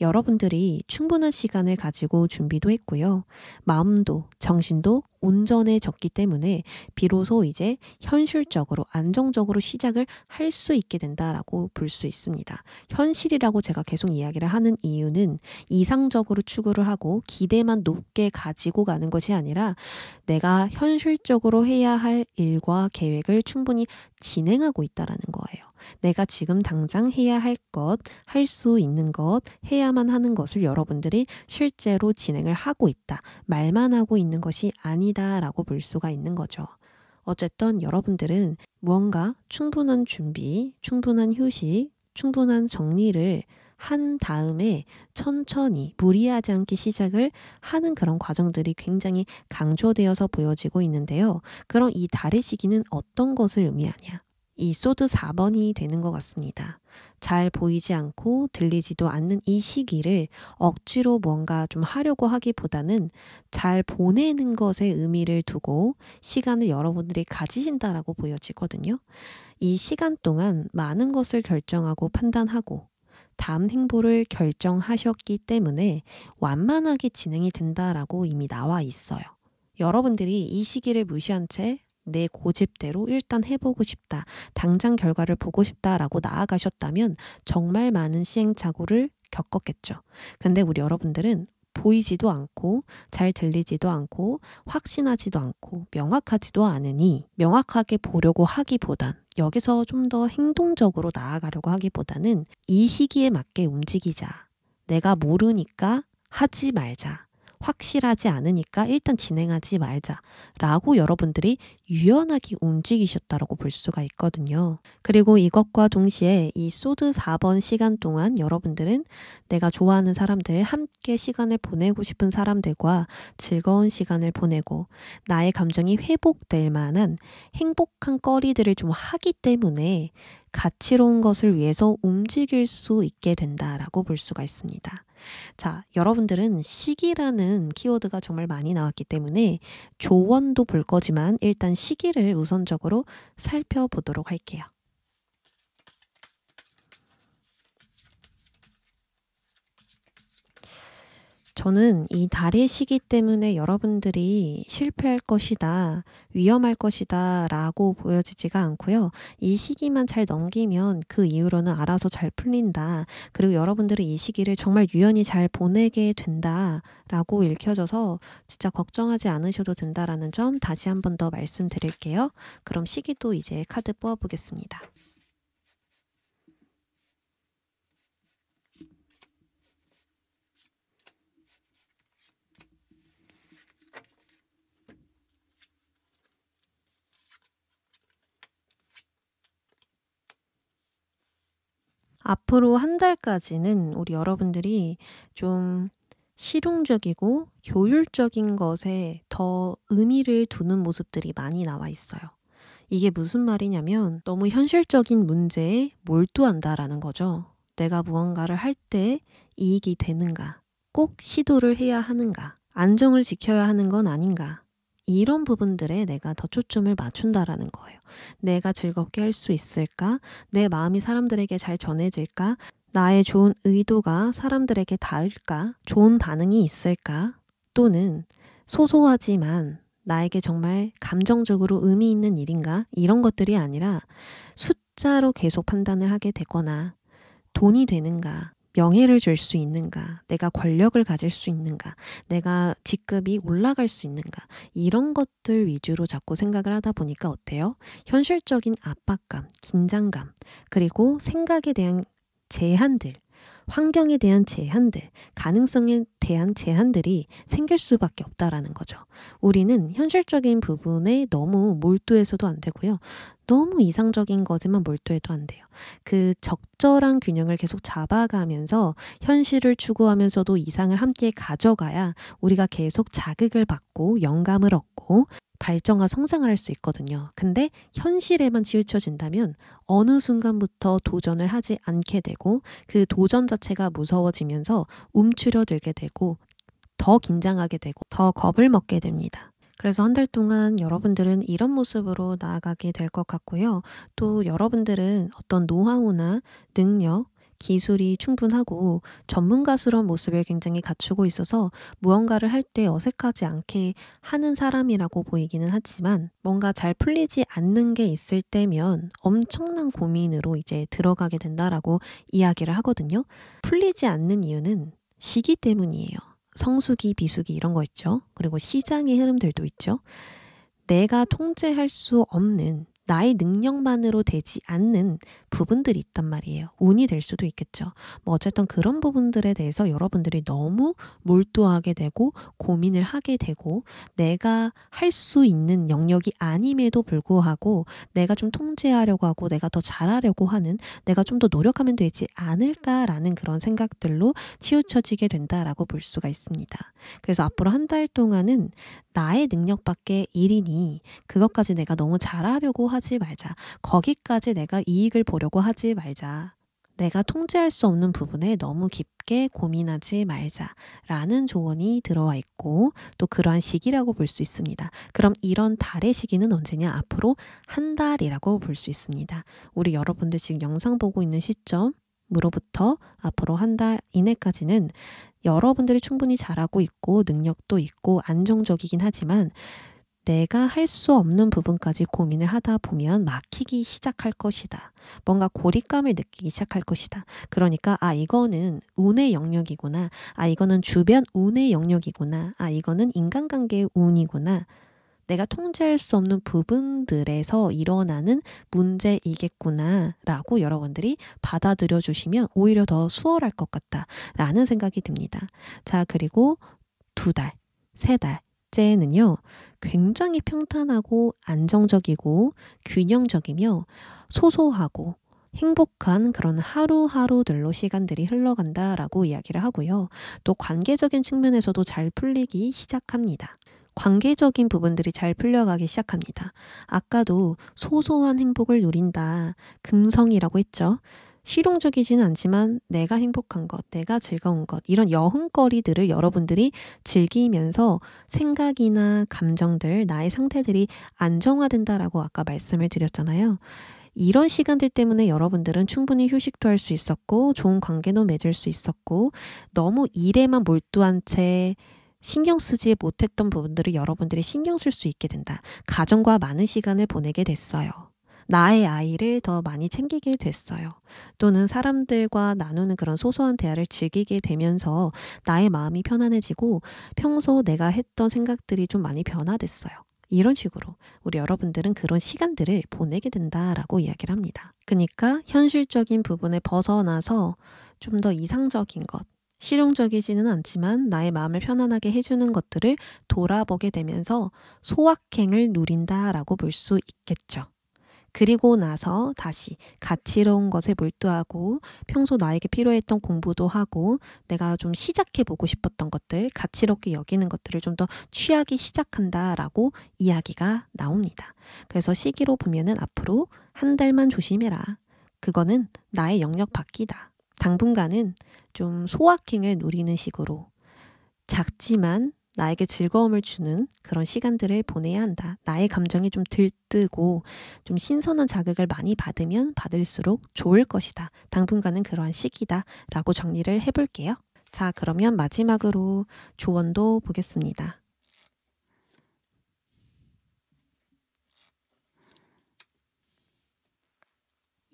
여러분들이 충분한 시간을 가지고 준비도 했고요. 마음도 정신도 온전해졌기 때문에 비로소 이제 현실적으로 안정적으로 시작을 할 수 있게 된다라고 볼 수 있습니다. 현실이라고 제가 계속 이야기를 하는 이유는 이상적으로 추구를 하고 기대만 높게 가지고 가는 것이 아니라 내가 현실적으로 해야 할 일과 계획을 충분히 진행하고 있다라는 거예요. 내가 지금 당장 해야 할 것, 할 수 있는 것, 해야만 하는 것을 여러분들이 실제로 진행을 하고 있다. 말만 하고 있는 것이 아니다라고 볼 수가 있는 거죠. 어쨌든 여러분들은 무언가 충분한 준비, 충분한 휴식, 충분한 정리를 한 다음에 천천히 무리하지 않게 시작을 하는 그런 과정들이 굉장히 강조되어서 보여지고 있는데요. 그럼 이 달의 시기는 어떤 것을 의미하냐? 이 소드 4번이 되는 것 같습니다. 잘 보이지 않고 들리지도 않는 이 시기를 억지로 뭔가 좀 하려고 하기보다는 잘 보내는 것에 의미를 두고 시간을 여러분들이 가지신다라고 보여지거든요. 이 시간 동안 많은 것을 결정하고 판단하고 다음 행보를 결정하셨기 때문에 완만하게 진행이 된다라고 이미 나와 있어요. 여러분들이 이 시기를 무시한 채 내 고집대로 일단 해보고 싶다, 당장 결과를 보고 싶다라고 나아가셨다면 정말 많은 시행착오를 겪었겠죠. 근데 우리 여러분들은 보이지도 않고 잘 들리지도 않고 확신하지도 않고 명확하지도 않으니 명확하게 보려고 하기보단 여기서 좀 더 행동적으로 나아가려고 하기보다는 이 시기에 맞게 움직이자. 내가 모르니까 하지 말자. 확실하지 않으니까 일단 진행하지 말자라고 여러분들이 유연하게 움직이셨다라고 볼 수가 있거든요. 그리고 이것과 동시에 이 소드 4번 시간 동안 여러분들은 내가 좋아하는 사람들, 함께 시간을 보내고 싶은 사람들과 즐거운 시간을 보내고 나의 감정이 회복될 만한 행복한 거리들을 좀 하기 때문에 가치로운 것을 위해서 움직일 수 있게 된다라고 볼 수가 있습니다. 자, 여러분들은 시기라는 키워드가 정말 많이 나왔기 때문에 조언도 볼 거지만 일단 시기를 우선적으로 살펴보도록 할게요. 저는 이 달의 시기 때문에 여러분들이 실패할 것이다, 위험할 것이다 라고 보여지지가 않고요. 이 시기만 잘 넘기면 그 이후로는 알아서 잘 풀린다. 그리고 여러분들은 이 시기를 정말 유연히 잘 보내게 된다 라고 읽혀져서 진짜 걱정하지 않으셔도 된다라는 점 다시 한 번 더 말씀드릴게요. 그럼 시기도 이제 카드 뽑아보겠습니다. 앞으로 한 달까지는 우리 여러분들이 좀 실용적이고 효율적인 것에 더 의미를 두는 모습들이 많이 나와 있어요. 이게 무슨 말이냐면 너무 현실적인 문제에 몰두한다라는 거죠. 내가 무언가를 할 때 이익이 되는가? 꼭 시도를 해야 하는가? 안정을 지켜야 하는 건 아닌가? 이런 부분들에 내가 더 초점을 맞춘다라는 거예요. 내가 즐겁게 할 수 있을까? 내 마음이 사람들에게 잘 전해질까? 나의 좋은 의도가 사람들에게 닿을까? 좋은 반응이 있을까? 또는 소소하지만 나에게 정말 감정적으로 의미 있는 일인가? 이런 것들이 아니라 숫자로 계속 판단을 하게 되거나 돈이 되는가? 명예를 줄 수 있는가, 내가 권력을 가질 수 있는가, 내가 직급이 올라갈 수 있는가, 이런 것들 위주로 자꾸 생각을 하다 보니까 어때요? 현실적인 압박감, 긴장감, 그리고 생각에 대한 제한들, 환경에 대한 제한들, 가능성에 대한 제한들이 생길 수밖에 없다라는 거죠. 우리는 현실적인 부분에 너무 몰두해서도 안 되고요. 너무 이상적인 거지만 몰두해도 안 돼요. 그 적절한 균형을 계속 잡아가면서 현실을 추구하면서도 이상을 함께 가져가야 우리가 계속 자극을 받고 영감을 얻고 발전과 성장을 할 수 있거든요. 근데 현실에만 치우쳐진다면 어느 순간부터 도전을 하지 않게 되고 그 도전 자체가 무서워지면서 움츠려들게 되고 더 긴장하게 되고 더 겁을 먹게 됩니다. 그래서 한 달 동안 여러분들은 이런 모습으로 나아가게 될 것 같고요. 또 여러분들은 어떤 노하우나 능력, 기술이 충분하고 전문가스러운 모습을 굉장히 갖추고 있어서 무언가를 할 때 어색하지 않게 하는 사람이라고 보이기는 하지만 뭔가 잘 풀리지 않는 게 있을 때면 엄청난 고민으로 이제 들어가게 된다라고 이야기를 하거든요. 풀리지 않는 이유는 시기 때문이에요. 성수기, 비수기 이런 거 있죠. 그리고 시장의 흐름들도 있죠. 내가 통제할 수 없는 나의 능력만으로 되지 않는 부분들이 있단 말이에요. 운이 될 수도 있겠죠. 뭐 어쨌든 그런 부분들에 대해서 여러분들이 너무 몰두하게 되고 고민을 하게 되고 내가 할 수 있는 영역이 아님에도 불구하고 내가 좀 통제하려고 하고 내가 더 잘하려고 하는 내가 좀 더 노력하면 되지 않을까라는 그런 생각들로 치우쳐지게 된다라고 볼 수가 있습니다. 그래서 앞으로 한 달 동안은 나의 능력밖에 일이니 그것까지 내가 너무 잘하려고 하지 하지 말자. 거기까지 내가 이익을 보려고 하지 말자. 내가 통제할 수 없는 부분에 너무 깊게 고민하지 말자라는 조언이 들어와 있고 또 그러한 시기라고 볼 수 있습니다. 그럼 이런 달의 시기는 언제냐? 앞으로 한 달이라고 볼 수 있습니다. 우리 여러분들 지금 영상 보고 있는 시점으로부터 앞으로 한 달 이내까지는 여러분들이 충분히 잘하고 있고 능력도 있고 안정적이긴 하지만 내가 할 수 없는 부분까지 고민을 하다 보면 막히기 시작할 것이다. 뭔가 고립감을 느끼기 시작할 것이다. 그러니까, 아, 이거는 운의 영역이구나. 아, 이거는 주변 운의 영역이구나. 아, 이거는 인간관계의 운이구나. 내가 통제할 수 없는 부분들에서 일어나는 문제이겠구나 라고 여러분들이 받아들여 주시면 오히려 더 수월할 것 같다 라는 생각이 듭니다. 자, 그리고 두 달, 세 달, 넷째는요, 굉장히 평탄하고 안정적이고 균형적이며 소소하고 행복한 그런 하루하루들로 시간들이 흘러간다라고 이야기를 하고요. 또 관계적인 측면에서도 잘 풀리기 시작합니다. 관계적인 부분들이 잘 풀려가기 시작합니다. 아까도 소소한 행복을 누린다. 금성이라고 했죠. 실용적이지는 않지만 내가 행복한 것, 내가 즐거운 것, 이런 여흥거리들을 여러분들이 즐기면서 생각이나 감정들, 나의 상태들이 안정화된다라고 아까 말씀을 드렸잖아요. 이런 시간들 때문에 여러분들은 충분히 휴식도 할 수 있었고, 좋은 관계도 맺을 수 있었고, 너무 일에만 몰두한 채 신경 쓰지 못했던 부분들을 여러분들이 신경 쓸 수 있게 된다. 가정과 많은 시간을 보내게 됐어요. 나의 아이를 더 많이 챙기게 됐어요. 또는 사람들과 나누는 그런 소소한 대화를 즐기게 되면서 나의 마음이 편안해지고 평소 내가 했던 생각들이 좀 많이 변화됐어요. 이런 식으로 우리 여러분들은 그런 시간들을 보내게 된다라고 이야기를 합니다. 그러니까 현실적인 부분에 벗어나서 좀 더 이상적인 것, 실용적이지는 않지만 나의 마음을 편안하게 해주는 것들을 돌아보게 되면서 소확행을 누린다라고 볼 수 있겠죠. 그리고 나서 다시 가치로운 것에 몰두하고 평소 나에게 필요했던 공부도 하고 내가 좀 시작해 보고 싶었던 것들, 가치롭게 여기는 것들을 좀 더 취하기 시작한다라고 이야기가 나옵니다. 그래서 시기로 보면은 앞으로 한 달만 조심해라. 그거는 나의 영역 밖이다. 당분간은 좀 소확행을 누리는 식으로 작지만 나에게 즐거움을 주는 그런 시간들을 보내야 한다. 나의 감정이 좀 들뜨고 좀 신선한 자극을 많이 받으면 받을수록 좋을 것이다. 당분간은 그러한 시기다. 라고 정리를 해볼게요. 자, 그러면 마지막으로 조언도 보겠습니다.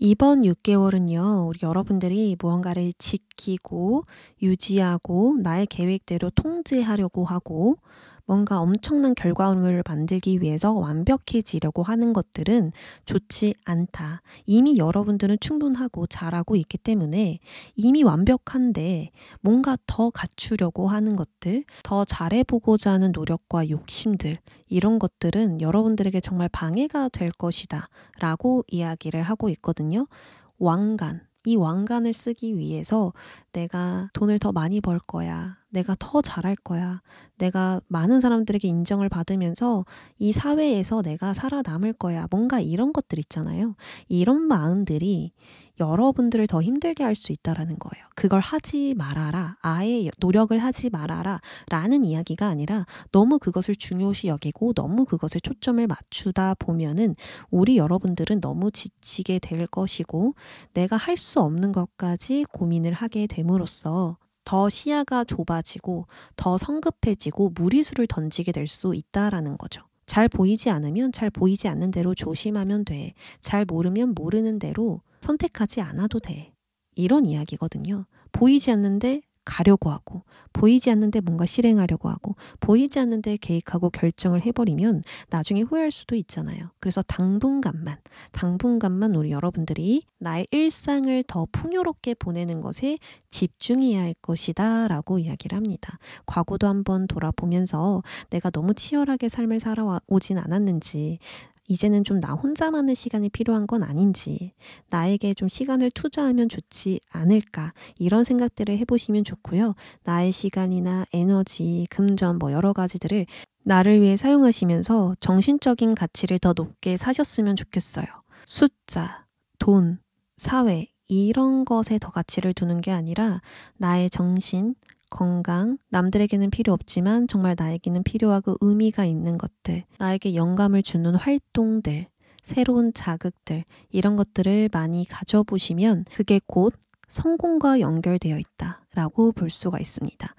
이번 6개월은요, 우리 여러분들이 무언가를 지키고, 유지하고, 나의 계획대로 통제하려고 하고, 뭔가 엄청난 결과물을 만들기 위해서 완벽해지려고 하는 것들은 좋지 않다. 이미 여러분들은 충분하고 잘하고 있기 때문에 이미 완벽한데 뭔가 더 갖추려고 하는 것들, 더 잘해보고자 하는 노력과 욕심들, 이런 것들은 여러분들에게 정말 방해가 될 것이다. 라고 이야기를 하고 있거든요. 왕관. 이 왕관을 쓰기 위해서 내가 돈을 더 많이 벌 거야. 내가 더 잘할 거야. 내가 많은 사람들에게 인정을 받으면서 이 사회에서 내가 살아남을 거야. 뭔가 이런 것들 있잖아요. 이런 마음들이 여러분들을 더 힘들게 할 수 있다라는 거예요. 그걸 하지 말아라. 아예 노력을 하지 말아라. 라는 이야기가 아니라 너무 그것을 중요시 여기고 너무 그것을 초점을 맞추다 보면은 우리 여러분들은 너무 지치게 될 것이고 내가 할 수 없는 것까지 고민을 하게 됨으로써 더 시야가 좁아지고 더 성급해지고 무리수를 던지게 될 수 있다라는 거죠. 잘 보이지 않으면 잘 보이지 않는 대로 조심하면 돼. 잘 모르면 모르는 대로 선택하지 않아도 돼. 이런 이야기거든요. 보이지 않는데 가려고 하고 보이지 않는데 뭔가 실행하려고 하고 보이지 않는데 계획하고 결정을 해버리면 나중에 후회할 수도 있잖아요. 그래서 당분간만 당분간만 우리 여러분들이 나의 일상을 더 풍요롭게 보내는 것에 집중해야 할 것이다 라고 이야기를 합니다. 과거도 한번 돌아보면서 내가 너무 치열하게 삶을 살아오진 않았는지 이제는 좀 나 혼자만의 시간이 필요한 건 아닌지, 나에게 좀 시간을 투자하면 좋지 않을까, 이런 생각들을 해보시면 좋고요. 나의 시간이나 에너지, 금전, 뭐 여러 가지들을 나를 위해 사용하시면서 정신적인 가치를 더 높게 사셨으면 좋겠어요. 숫자, 돈, 사회, 이런 것에 더 가치를 두는 게 아니라 나의 정신, 건강, 남들에게는 필요 없지만 정말 나에게는 필요하고 의미가 있는 것들, 나에게 영감을 주는 활동들, 새로운 자극들, 이런 것들을 많이 가져보시면 그게 곧 성공과 연결되어 있다 라고 볼 수가 있습니다.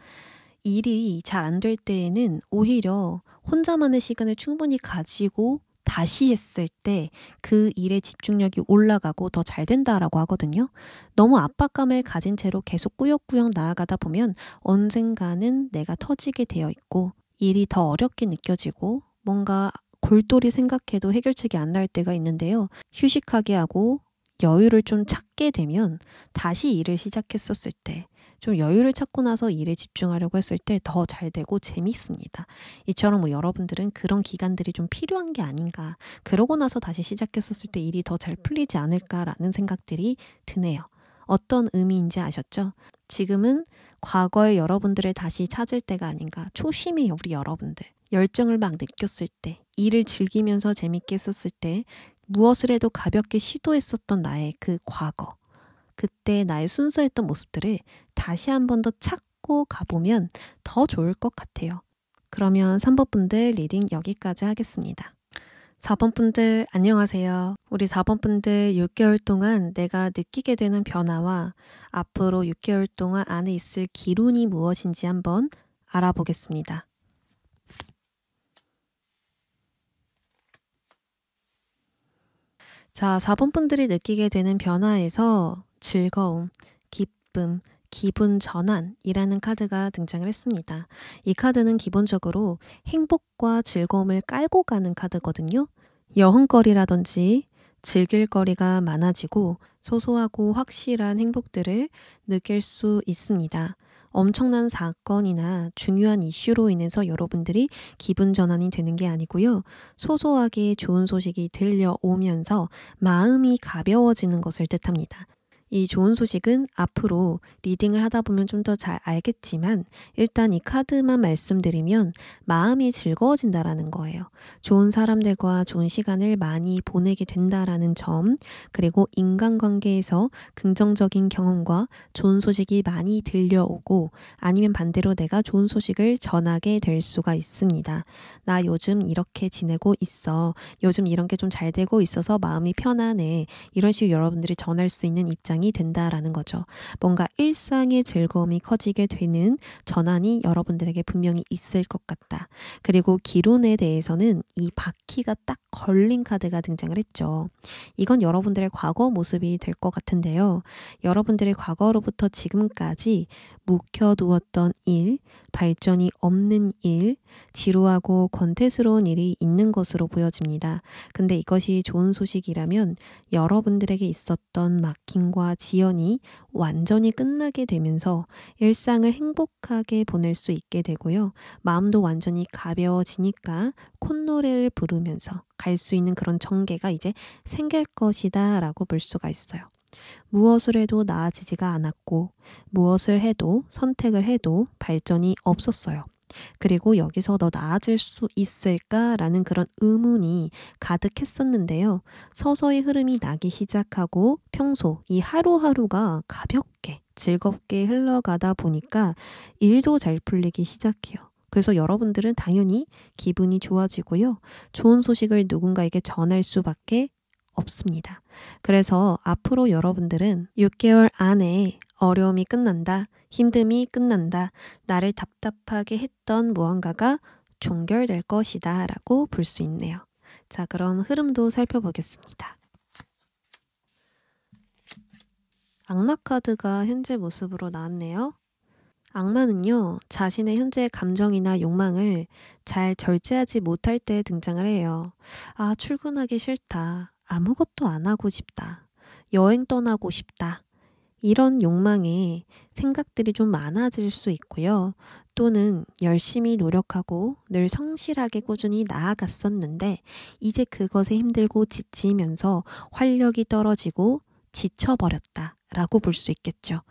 일이 잘 안 될 때에는 오히려 혼자만의 시간을 충분히 가지고 다시 했을 때 그 일에 집중력이 올라가고 더 잘 된다라고 하거든요. 너무 압박감을 가진 채로 계속 꾸역꾸역 나아가다 보면 언젠가는 내가 터지게 되어 있고 일이 더 어렵게 느껴지고 뭔가 골똘히 생각해도 해결책이 안 날 때가 있는데요. 휴식하게 하고 여유를 좀 찾게 되면 다시 일을 시작했었을 때좀 여유를 찾고 나서 일에 집중하려고 했을 때 더 잘 되고 재밌습니다 이처럼 우리 여러분들은 그런 기간들이 좀 필요한 게 아닌가. 그러고 나서 다시 시작했었을 때 일이 더 잘 풀리지 않을까라는 생각들이 드네요. 어떤 의미인지 아셨죠? 지금은 과거의 여러분들을 다시 찾을 때가 아닌가. 초심의 우리 여러분들. 열정을 막 느꼈을 때, 일을 즐기면서 재밌게 했었을 때, 무엇을 해도 가볍게 시도했었던 나의 그 과거. 그때 나의 순수했던 모습들을 다시 한 번 더 찾고 가보면 더 좋을 것 같아요. 그러면 3번 분들 리딩 여기까지 하겠습니다. 4번 분들 안녕하세요. 우리 4번 분들 6개월 동안 내가 느끼게 되는 변화와 앞으로 6개월 동안 안에 있을 기론이 무엇인지 한번 알아보겠습니다. 자, 4번 분들이 느끼게 되는 변화에서 즐거움, 기쁨, 기분 전환이라는 카드가 등장을 했습니다. 이 카드는 기본적으로 행복과 즐거움을 깔고 가는 카드거든요. 여흥거리라든지 즐길 거리가 많아지고 소소하고 확실한 행복들을 느낄 수 있습니다. 엄청난 사건이나 중요한 이슈로 인해서 여러분들이 기분 전환이 되는 게 아니고요. 소소하게 좋은 소식이 들려오면서 마음이 가벼워지는 것을 뜻합니다. 이 좋은 소식은 앞으로 리딩을 하다 보면 좀 더 잘 알겠지만 일단 이 카드만 말씀드리면 마음이 즐거워진다라는 거예요. 좋은 사람들과 좋은 시간을 많이 보내게 된다라는 점, 그리고 인간관계에서 긍정적인 경험과 좋은 소식이 많이 들려오고 아니면 반대로 내가 좋은 소식을 전하게 될 수가 있습니다. 나 요즘 이렇게 지내고 있어. 요즘 이런 게 좀 잘 되고 있어서 마음이 편안해. 이런 식으로 여러분들이 전할 수 있는 입장이 보이 된다라는 거죠. 뭔가 일상의 즐거움이 커지게 되는 전환이 여러분들에게 분명히 있을 것 같다. 그리고 기론에 대해서는 이 바퀴가 딱 걸린 카드가 등장을 했죠. 이건 여러분들의 과거 모습이 될 것 같은데요. 여러분들의 과거로부터 지금까지 묵혀두었던 일, 발전이 없는 일, 지루하고 권태스러운 일이 있는 것으로 보여집니다. 근데 이것이 좋은 소식이라면 여러분들에게 있었던 막힘과 지연이 완전히 끝나게 되면서 일상을 행복하게 보낼 수 있게 되고요. 마음도 완전히 가벼워지니까 콧노래를 부르면서 갈 수 있는 그런 전개가 이제 생길 것이다 라고 볼 수가 있어요. 무엇을 해도 나아지지가 않았고, 무엇을 해도 선택을 해도 발전이 없었어요. 그리고 여기서 더 나아질 수 있을까라는 그런 의문이 가득했었는데요. 서서히 흐름이 나기 시작하고 평소 이 하루하루가 가볍게 즐겁게 흘러가다 보니까 일도 잘 풀리기 시작해요. 그래서 여러분들은 당연히 기분이 좋아지고요. 좋은 소식을 누군가에게 전할 수밖에 없습니다. 그래서 앞으로 여러분들은 6개월 안에 어려움이 끝난다, 힘듦이 끝난다, 나를 답답하게 했던 무언가가 종결될 것이다 라고 볼 수 있네요. 자, 그럼 흐름도 살펴보겠습니다. 악마 카드가 현재 모습으로 나왔네요. 악마는요, 자신의 현재 감정이나 욕망을 잘 절제하지 못할 때 등장을 해요. 아, 출근하기 싫다. 아무것도 안 하고 싶다. 여행 떠나고 싶다. 이런 욕망에 생각들이 좀 많아질 수 있고요. 또는 열심히 노력하고 늘 성실하게 꾸준히 나아갔었는데 이제 그것에 힘들고 지치면서 활력이 떨어지고 지쳐버렸다 라고 볼 수 있겠죠.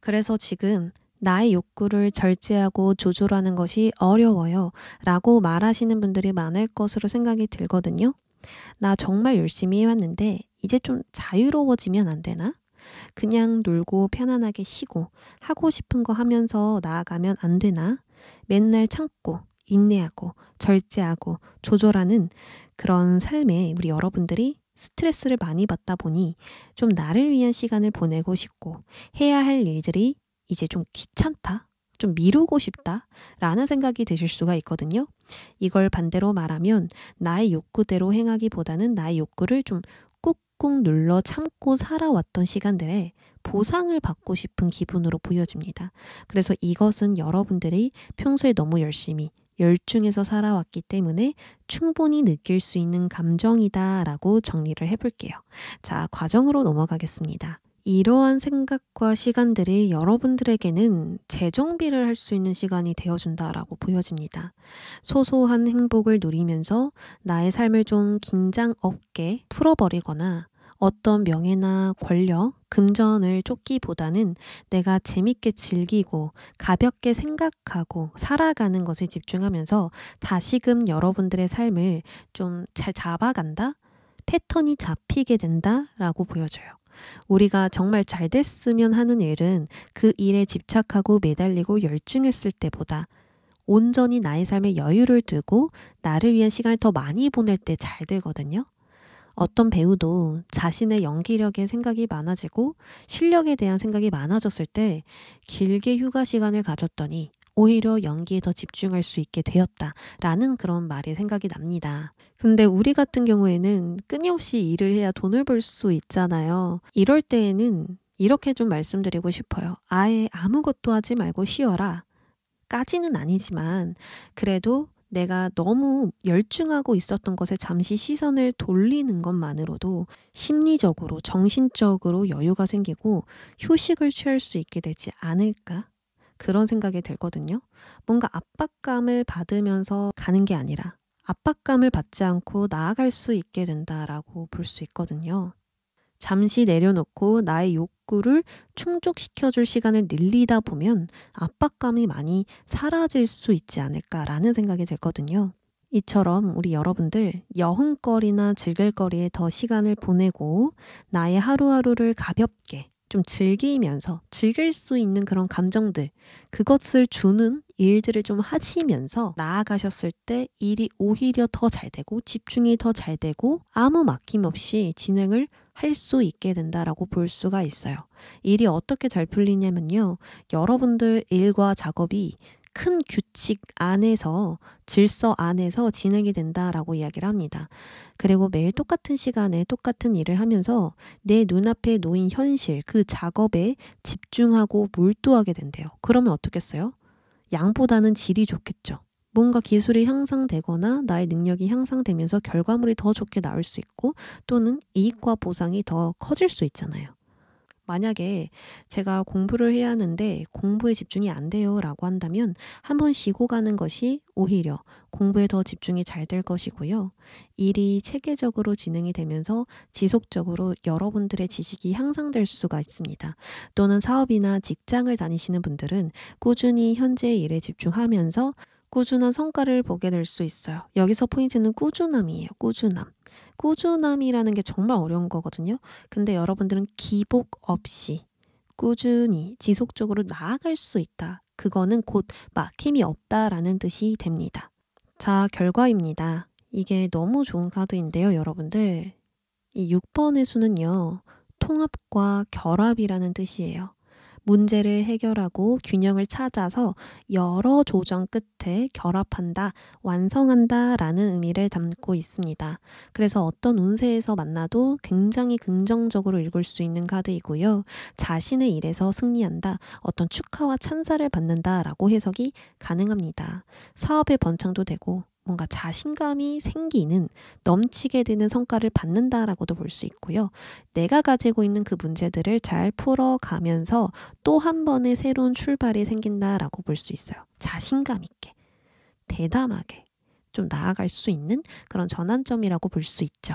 그래서 지금 나의 욕구를 절제하고 조절하는 것이 어려워요 라고 말하시는 분들이 많을 것으로 생각이 들거든요. 나 정말 열심히 해왔는데 이제 좀 자유로워지면 안 되나? 그냥 놀고 편안하게 쉬고 하고 싶은 거 하면서 나아가면 안 되나? 맨날 참고 인내하고 절제하고 조절하는 그런 삶에 우리 여러분들이 스트레스를 많이 받다 보니 좀 나를 위한 시간을 보내고 싶고 해야 할 일들이 이제 좀 귀찮다. 좀 미루고 싶다. 라는 생각이 드실 수가 있거든요. 이걸 반대로 말하면 나의 욕구대로 행하기보다는 나의 욕구를 좀 꾹꾹 눌러 참고 살아왔던 시간들에 보상을 받고 싶은 기분으로 보여집니다. 그래서 이것은 여러분들이 평소에 너무 열심히 열중해서 살아왔기 때문에 충분히 느낄 수 있는 감정이다라고 정리를 해볼게요. 자, 과정으로 넘어가겠습니다. 이러한 생각과 시간들이 여러분들에게는 재정비를 할 수 있는 시간이 되어준다라고 보여집니다. 소소한 행복을 누리면서 나의 삶을 좀 긴장 없게 풀어버리거나 어떤 명예나 권력, 금전을 쫓기보다는 내가 재밌게 즐기고 가볍게 생각하고 살아가는 것에 집중하면서 다시금 여러분들의 삶을 좀 잘 잡아간다? 패턴이 잡히게 된다라고 보여줘요. 우리가 정말 잘 됐으면 하는 일은 그 일에 집착하고 매달리고 열중했을 때보다 온전히 나의 삶에 여유를 두고 나를 위한 시간을 더 많이 보낼 때 잘 되거든요. 어떤 배우도 자신의 연기력에 생각이 많아지고 실력에 대한 생각이 많아졌을 때 길게 휴가 시간을 가졌더니 오히려 연기에 더 집중할 수 있게 되었다라는 그런 말이 생각이 납니다. 근데 우리 같은 경우에는 끊임없이 일을 해야 돈을 벌 수 있잖아요. 이럴 때에는 이렇게 좀 말씀드리고 싶어요. 아예 아무것도 하지 말고 쉬어라. 까지는 아니지만 그래도 내가 너무 열중하고 있었던 것에 잠시 시선을 돌리는 것만으로도 심리적으로, 정신적으로 여유가 생기고 휴식을 취할 수 있게 되지 않을까 그런 생각이 들거든요. 뭔가 압박감을 받으면서 가는 게 아니라 압박감을 받지 않고 나아갈 수 있게 된다라고 볼 수 있거든요. 잠시 내려놓고 나의 욕구를 충족시켜줄 시간을 늘리다 보면 압박감이 많이 사라질 수 있지 않을까라는 생각이 들거든요. 이처럼 우리 여러분들 여흥거리나 즐길거리에 더 시간을 보내고 나의 하루하루를 가볍게 좀 즐기면서 즐길 수 있는 그런 감정들 그것을 주는 일들을 좀 하시면서 나아가셨을 때 일이 오히려 더 잘 되고 집중이 더 잘 되고 아무 막힘없이 진행을 할 수 있게 된다라고 볼 수가 있어요. 일이 어떻게 잘 풀리냐면요. 여러분들 일과 작업이 큰 규칙 안에서 질서 안에서 지내게 된다라고 이야기를 합니다. 그리고 매일 똑같은 시간에 똑같은 일을 하면서 내 눈앞에 놓인 현실, 그 작업에 집중하고 몰두하게 된대요. 그러면 어떻겠어요? 양보다는 질이 좋겠죠. 뭔가 기술이 향상되거나 나의 능력이 향상되면서 결과물이 더 좋게 나올 수 있고 또는 이익과 보상이 더 커질 수 있잖아요. 만약에 제가 공부를 해야 하는데 공부에 집중이 안 돼요 라고 한다면 한 번 쉬고 가는 것이 오히려 공부에 더 집중이 잘 될 것이고요. 일이 체계적으로 진행이 되면서 지속적으로 여러분들의 지식이 향상될 수가 있습니다. 또는 사업이나 직장을 다니시는 분들은 꾸준히 현재 일에 집중하면서 꾸준한 성과를 보게 될 수 있어요. 여기서 포인트는 꾸준함이에요. 꾸준함. 꾸준함이라는 게 정말 어려운 거거든요. 근데 여러분들은 기복 없이 꾸준히 지속적으로 나아갈 수 있다. 그거는 곧 막힘이 없다라는 뜻이 됩니다. 자, 결과입니다. 이게 너무 좋은 카드인데요, 여러분들. 이 6번의 수는요, 통합과 결합이라는 뜻이에요. 문제를 해결하고 균형을 찾아서 여러 조정 끝에 결합한다, 완성한다 라는 의미를 담고 있습니다. 그래서 어떤 운세에서 만나도 굉장히 긍정적으로 읽을 수 있는 카드이고요. 자신의 일에서 승리한다, 어떤 축하와 찬사를 받는다 라고 해석이 가능합니다. 사업의 번창도 되고 뭔가 자신감이 생기는 넘치게 되는 성과를 받는다라고도 볼 수 있고요. 내가 가지고 있는 그 문제들을 잘 풀어가면서 또 한 번의 새로운 출발이 생긴다라고 볼 수 있어요. 자신감 있게, 대담하게 좀 나아갈 수 있는 그런 전환점이라고 볼 수 있죠.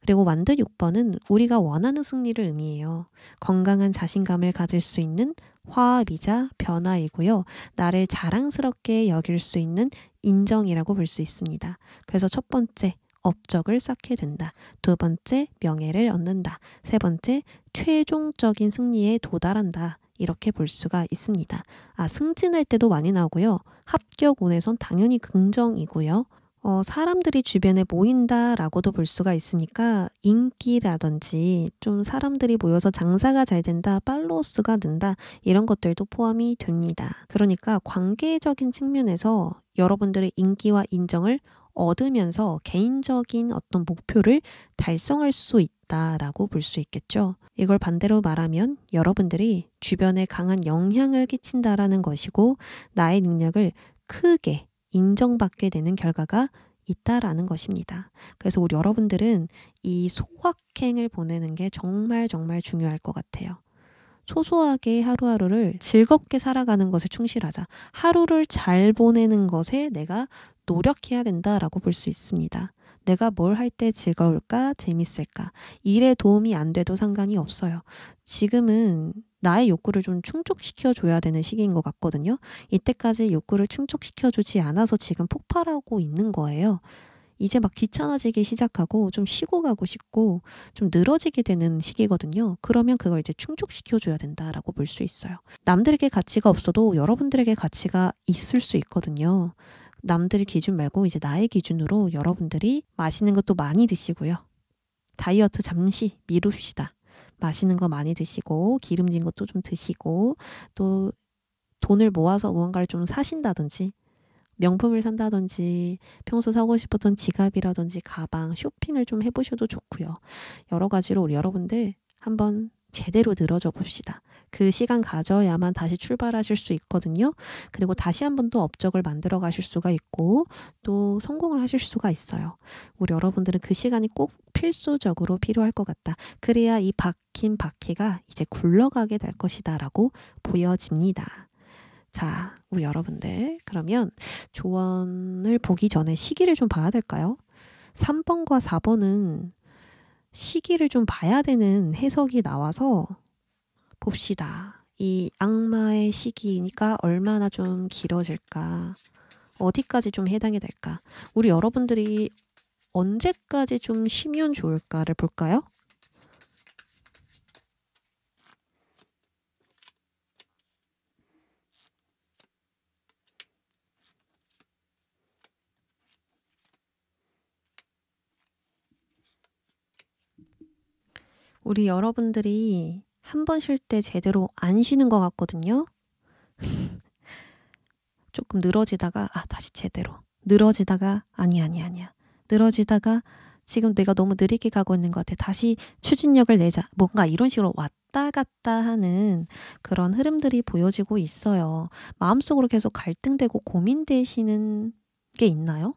그리고 완드 6번은 우리가 원하는 승리를 의미해요. 건강한 자신감을 가질 수 있는 화합이자 변화이고요. 나를 자랑스럽게 여길 수 있는 인정이라고 볼 수 있습니다. 그래서 첫 번째, 업적을 쌓게 된다. 두 번째, 명예를 얻는다. 세 번째, 최종적인 승리에 도달한다. 이렇게 볼 수가 있습니다. 아, 승진할 때도 많이 나오고요. 합격운에선 당연히 긍정이고요. 어, 사람들이 주변에 모인다라고도 볼 수가 있으니까 인기라든지 좀 사람들이 모여서 장사가 잘 된다, 팔로우스가 는다 이런 것들도 포함이 됩니다. 그러니까 관계적인 측면에서 여러분들의 인기와 인정을 얻으면서 개인적인 어떤 목표를 달성할 수 있다라고 볼 수 있겠죠. 이걸 반대로 말하면 여러분들이 주변에 강한 영향을 끼친다라는 것이고 나의 능력을 크게 인정받게 되는 결과가 있다라는 것입니다. 그래서 우리 여러분들은 이 소확행을 보내는 게 정말 정말 중요할 것 같아요. 소소하게 하루하루를 즐겁게 살아가는 것에 충실하자. 하루를 잘 보내는 것에 내가 노력해야 된다라고 볼 수 있습니다. 내가 뭘 할 때 즐거울까, 재밌을까. 일에 도움이 안 돼도 상관이 없어요. 지금은 나의 욕구를 좀 충족시켜 줘야 되는 시기인 것 같거든요. 이때까지 욕구를 충족시켜 주지 않아서 지금 폭발하고 있는 거예요. 이제 막 귀찮아지기 시작하고 좀 쉬고 가고 싶고 좀 늘어지게 되는 시기거든요. 그러면 그걸 이제 충족시켜줘야 된다라고 볼 수 있어요. 남들에게 가치가 없어도 여러분들에게 가치가 있을 수 있거든요. 남들 기준 말고 이제 나의 기준으로 여러분들이 맛있는 것도 많이 드시고요. 다이어트 잠시 미룹시다. 맛있는거 많이 드시고 기름진 것도 좀 드시고 또 돈을 모아서 무언가를 좀 사신다든지 명품을 산다든지 평소 사고 싶었던 지갑이라든지 가방 쇼핑을 좀 해보셔도 좋고요. 여러 가지로 우리 여러분들 한번 제대로 늘어져 봅시다. 그 시간 가져야만 다시 출발하실 수 있거든요. 그리고 다시 한번더 업적을 만들어 가실 수가 있고 또 성공을 하실 수가 있어요. 우리 여러분들은 그 시간이 꼭 필수적으로 필요할 것 같다. 그래야 이 박힌 바퀴가 이제 굴러가게 될 것이다라고 보여집니다. 자, 우리 여러분들 그러면 조언을 보기 전에 시기를 좀 봐야 될까요? 3번과 4번은 시기를 좀 봐야 되는 해석이 나와서 봅시다. 이 악마의 시기니까 얼마나 좀 길어질까? 어디까지 좀 해당이 될까? 우리 여러분들이 언제까지 좀 쉬면 좋을까를 볼까요? 우리 여러분들이 한번쉴때 제대로 안 쉬는 것 같거든요. 조금 늘어지다가 아 다시 제대로 늘어지다가 아니 아니 아니야 늘어지다가 지금 내가 너무 느리게 가고 있는 것 같아 다시 추진력을 내자 뭔가 이런 식으로 왔다 갔다 하는 그런 흐름들이 보여지고 있어요 마음속으로 계속 갈등되고 고민되시는 게 있나요?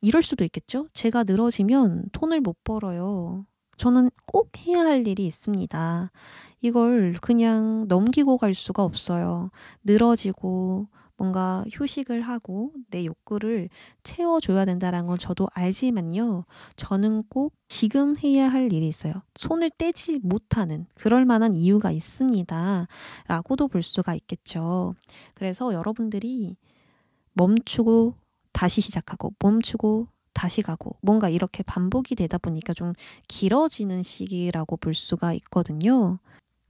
이럴 수도 있겠죠 제가 늘어지면 돈을 못 벌어요 저는 꼭 해야 할 일이 있습니다. 이걸 그냥 넘기고 갈 수가 없어요. 늘어지고 뭔가 휴식을 하고 내 욕구를 채워줘야 된다는 건 저도 알지만요. 저는 꼭 지금 해야 할 일이 있어요. 손을 떼지 못하는 그럴 만한 이유가 있습니다. 라고도 볼 수가 있겠죠. 그래서 여러분들이 멈추고 다시 시작하고 멈추고 다시 가고 뭔가 이렇게 반복이 되다 보니까 좀 길어지는 시기라고 볼 수가 있거든요.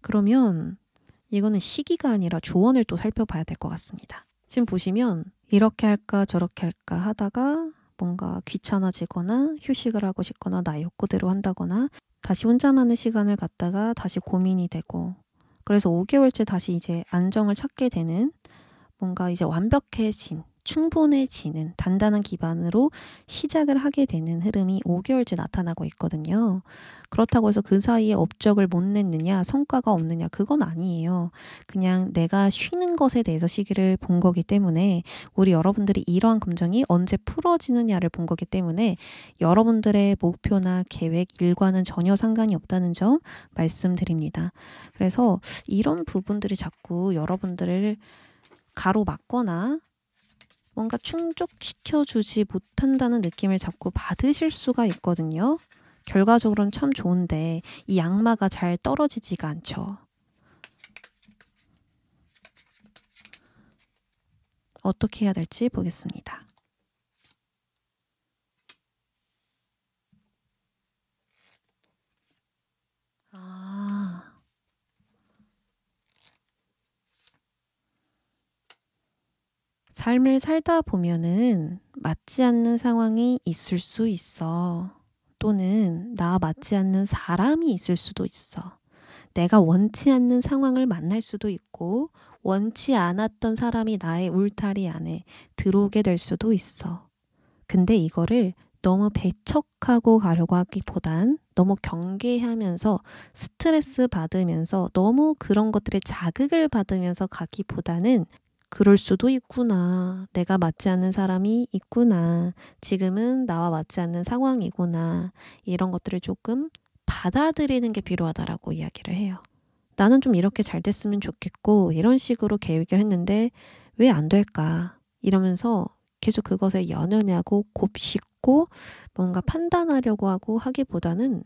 그러면 이거는 시기가 아니라 조언을 또 살펴봐야 될 것 같습니다. 지금 보시면 이렇게 할까 저렇게 할까 하다가 뭔가 귀찮아지거나 휴식을 하고 싶거나 나 욕구대로 한다거나 다시 혼자만의 시간을 갖다가 다시 고민이 되고 그래서 5개월째 다시 이제 안정을 찾게 되는 뭔가 이제 완벽해진 충분해지는 단단한 기반으로 시작을 하게 되는 흐름이 5개월째 나타나고 있거든요. 그렇다고 해서 그 사이에 업적을 못 냈느냐, 성과가 없느냐, 그건 아니에요. 그냥 내가 쉬는 것에 대해서 시기를 본 거기 때문에 우리 여러분들이 이러한 감정이 언제 풀어지느냐를 본 거기 때문에 여러분들의 목표나 계획, 일과는 전혀 상관이 없다는 점 말씀드립니다. 그래서 이런 부분들이 자꾸 여러분들을 가로막거나 뭔가 충족시켜 주지 못한다는 느낌을 자꾸 받으실 수가 있거든요. 결과적으로는 참 좋은데 이 양마가 잘 떨어지지가 않죠. 어떻게 해야 될지 보겠습니다. 아. 삶을 살다 보면은 맞지 않는 상황이 있을 수 있어. 또는 나 맞지 않는 사람이 있을 수도 있어. 내가 원치 않는 상황을 만날 수도 있고, 원치 않았던 사람이 나의 울타리 안에 들어오게 될 수도 있어. 근데 이거를 너무 배척하고 가려고 하기보단 너무 경계하면서 스트레스 받으면서 너무 그런 것들의 자극을 받으면서 가기보다는 그럴 수도 있구나. 내가 맞지 않는 사람이 있구나. 지금은 나와 맞지 않는 상황이구나. 이런 것들을 조금 받아들이는 게 필요하다라고 이야기를 해요. 나는 좀 이렇게 잘 됐으면 좋겠고, 이런 식으로 계획을 했는데, 왜 안 될까? 이러면서 계속 그것에 연연하고 곱씹고 뭔가 판단하려고 하고 하기보다는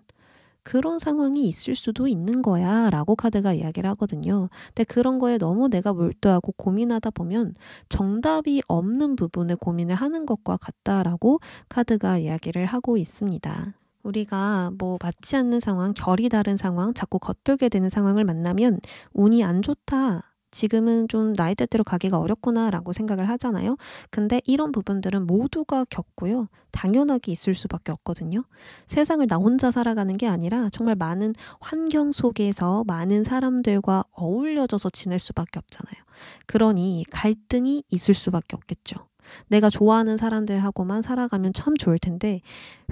그런 상황이 있을 수도 있는 거야 라고 카드가 이야기를 하거든요. 근데 그런 거에 너무 내가 몰두하고 고민하다 보면 정답이 없는 부분을 고민을 하는 것과 같다라고 카드가 이야기를 하고 있습니다. 우리가 뭐 맞지 않는 상황, 결이 다른 상황, 자꾸 겉돌게 되는 상황을 만나면 운이 안 좋다. 지금은 좀 나이대대로 가기가 어렵구나라고 생각을 하잖아요. 근데 이런 부분들은 모두가 겪고요. 당연하게 있을 수밖에 없거든요. 세상을 나 혼자 살아가는 게 아니라 정말 많은 환경 속에서 많은 사람들과 어울려져서 지낼 수밖에 없잖아요. 그러니 갈등이 있을 수밖에 없겠죠. 내가 좋아하는 사람들하고만 살아가면 참 좋을 텐데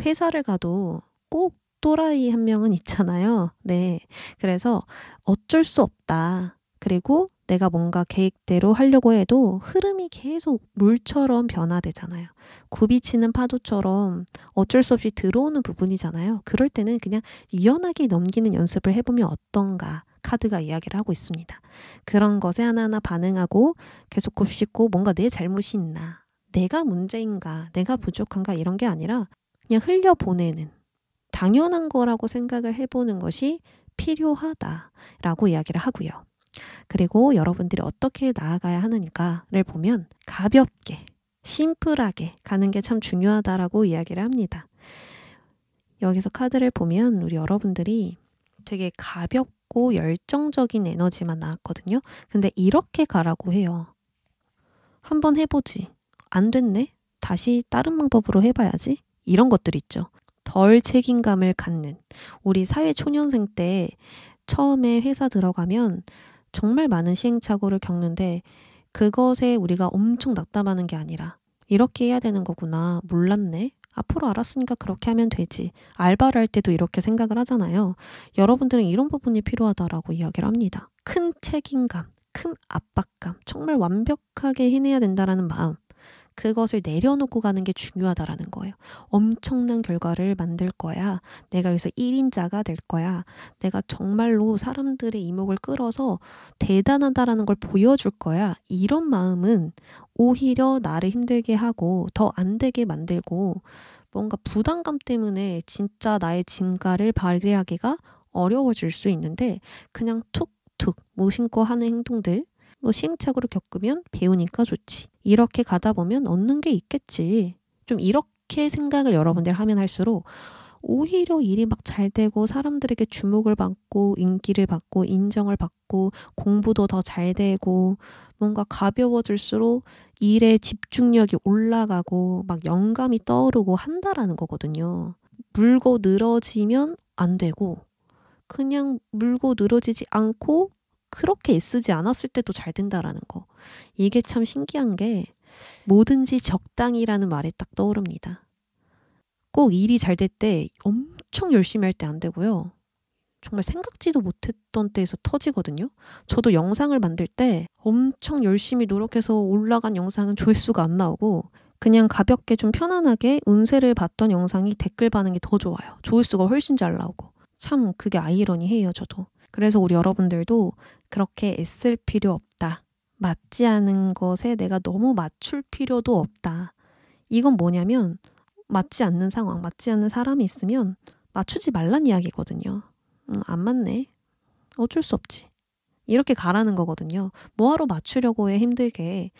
회사를 가도 꼭 또라이 한 명은 있잖아요. 네. 그래서 어쩔 수 없다. 그리고 내가 뭔가 계획대로 하려고 해도 흐름이 계속 물처럼 변화되잖아요. 굽이치는 파도처럼 어쩔 수 없이 들어오는 부분이잖아요. 그럴 때는 그냥 유연하게 넘기는 연습을 해보면 어떤가 카드가 이야기를 하고 있습니다. 그런 것에 하나하나 반응하고 계속 곱씹고 뭔가 내 잘못이 있나, 내가 문제인가, 내가 부족한가 이런 게 아니라 그냥 흘려보내는 당연한 거라고 생각을 해보는 것이 필요하다라고 이야기를 하고요. 그리고 여러분들이 어떻게 나아가야 하는가를 보면 가볍게, 심플하게 가는 게 참 중요하다라고 이야기를 합니다. 여기서 카드를 보면 우리 여러분들이 되게 가볍고 열정적인 에너지만 나왔거든요. 근데 이렇게 가라고 해요. 한번 해보지. 안 됐네? 다시 다른 방법으로 해봐야지. 이런 것들 있죠. 덜 책임감을 갖는. 우리 사회 초년생 때 처음에 회사 들어가면 정말 많은 시행착오를 겪는데 그것에 우리가 엄청 낙담하는 게 아니라 이렇게 해야 되는 거구나. 몰랐네. 앞으로 알았으니까 그렇게 하면 되지. 알바를 할 때도 이렇게 생각을 하잖아요. 여러분들은 이런 부분이 필요하다라고 이야기를 합니다. 큰 책임감, 큰 압박감, 정말 완벽하게 해내야 된다라는 마음. 그것을 내려놓고 가는 게 중요하다라는 거예요. 엄청난 결과를 만들 거야. 내가 여기서 1인자가 될 거야. 내가 정말로 사람들의 이목을 끌어서 대단하다라는 걸 보여줄 거야. 이런 마음은 오히려 나를 힘들게 하고 더 안 되게 만들고 뭔가 부담감 때문에 진짜 나의 진가를 발휘하기가 어려워질 수 있는데 그냥 툭툭 무심코 하는 행동들 뭐 시행착오를 겪으면 배우니까 좋지. 이렇게 가다 보면 얻는 게 있겠지. 좀 이렇게 생각을 여러분들 하면 할수록 오히려 일이 막 잘 되고 사람들에게 주목을 받고 인기를 받고 인정을 받고 공부도 더 잘 되고 뭔가 가벼워질수록 일에 집중력이 올라가고 막 영감이 떠오르고 한다라는 거거든요. 물고 늘어지면 안 되고 그냥 물고 늘어지지 않고 그렇게 애쓰지 않았을 때도 잘 된다라는 거. 이게 참 신기한 게 뭐든지 적당이라는 말에딱 떠오릅니다. 꼭 일이 잘 될 때 엄청 열심히 할 때 안 되고요. 정말 생각지도 못했던 때에서 터지거든요. 저도 영상을 만들 때 엄청 열심히 노력해서 올라간 영상은 조회수가 안 나오고 그냥 가볍게 좀 편안하게 운세를 봤던 영상이 댓글 반응이 더 좋아요. 조회수가 훨씬 잘 나오고. 참 그게 아이러니해요, 저도. 그래서 우리 여러분들도 그렇게 애쓸 필요 없다. 맞지 않은 것에 내가 너무 맞출 필요도 없다. 이건 뭐냐면 맞지 않는 상황, 맞지 않는 사람이 있으면 맞추지 말란 이야기거든요. 음, 안 맞네. 어쩔 수 없지. 이렇게 가라는 거거든요. 뭐하러 맞추려고 해 힘들게.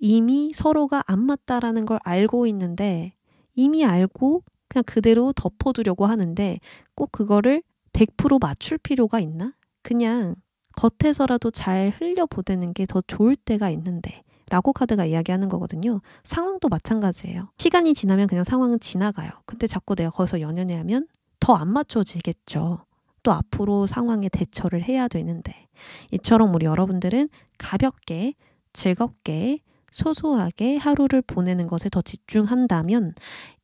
이미 서로가 안 맞다라는 걸 알고 있는데 이미 알고 그냥 그대로 덮어두려고 하는데 꼭 그거를 100% 맞출 필요가 있나? 그냥 겉에서라도 잘 흘려보내는 게 더 좋을 때가 있는데 라고 카드가 이야기하는 거거든요. 상황도 마찬가지예요. 시간이 지나면 그냥 상황은 지나가요. 근데 자꾸 내가 거기서 연연해 하면 더 안 맞춰지겠죠. 또 앞으로 상황에 대처를 해야 되는데 이처럼 우리 여러분들은 가볍게 즐겁게 소소하게 하루를 보내는 것에 더 집중한다면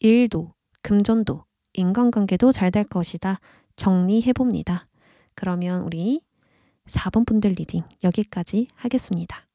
일도 금전도 인간관계도 잘 될 것이다 정리해 봅니다. 그러면 우리 4번 분들 리딩 여기까지 하겠습니다.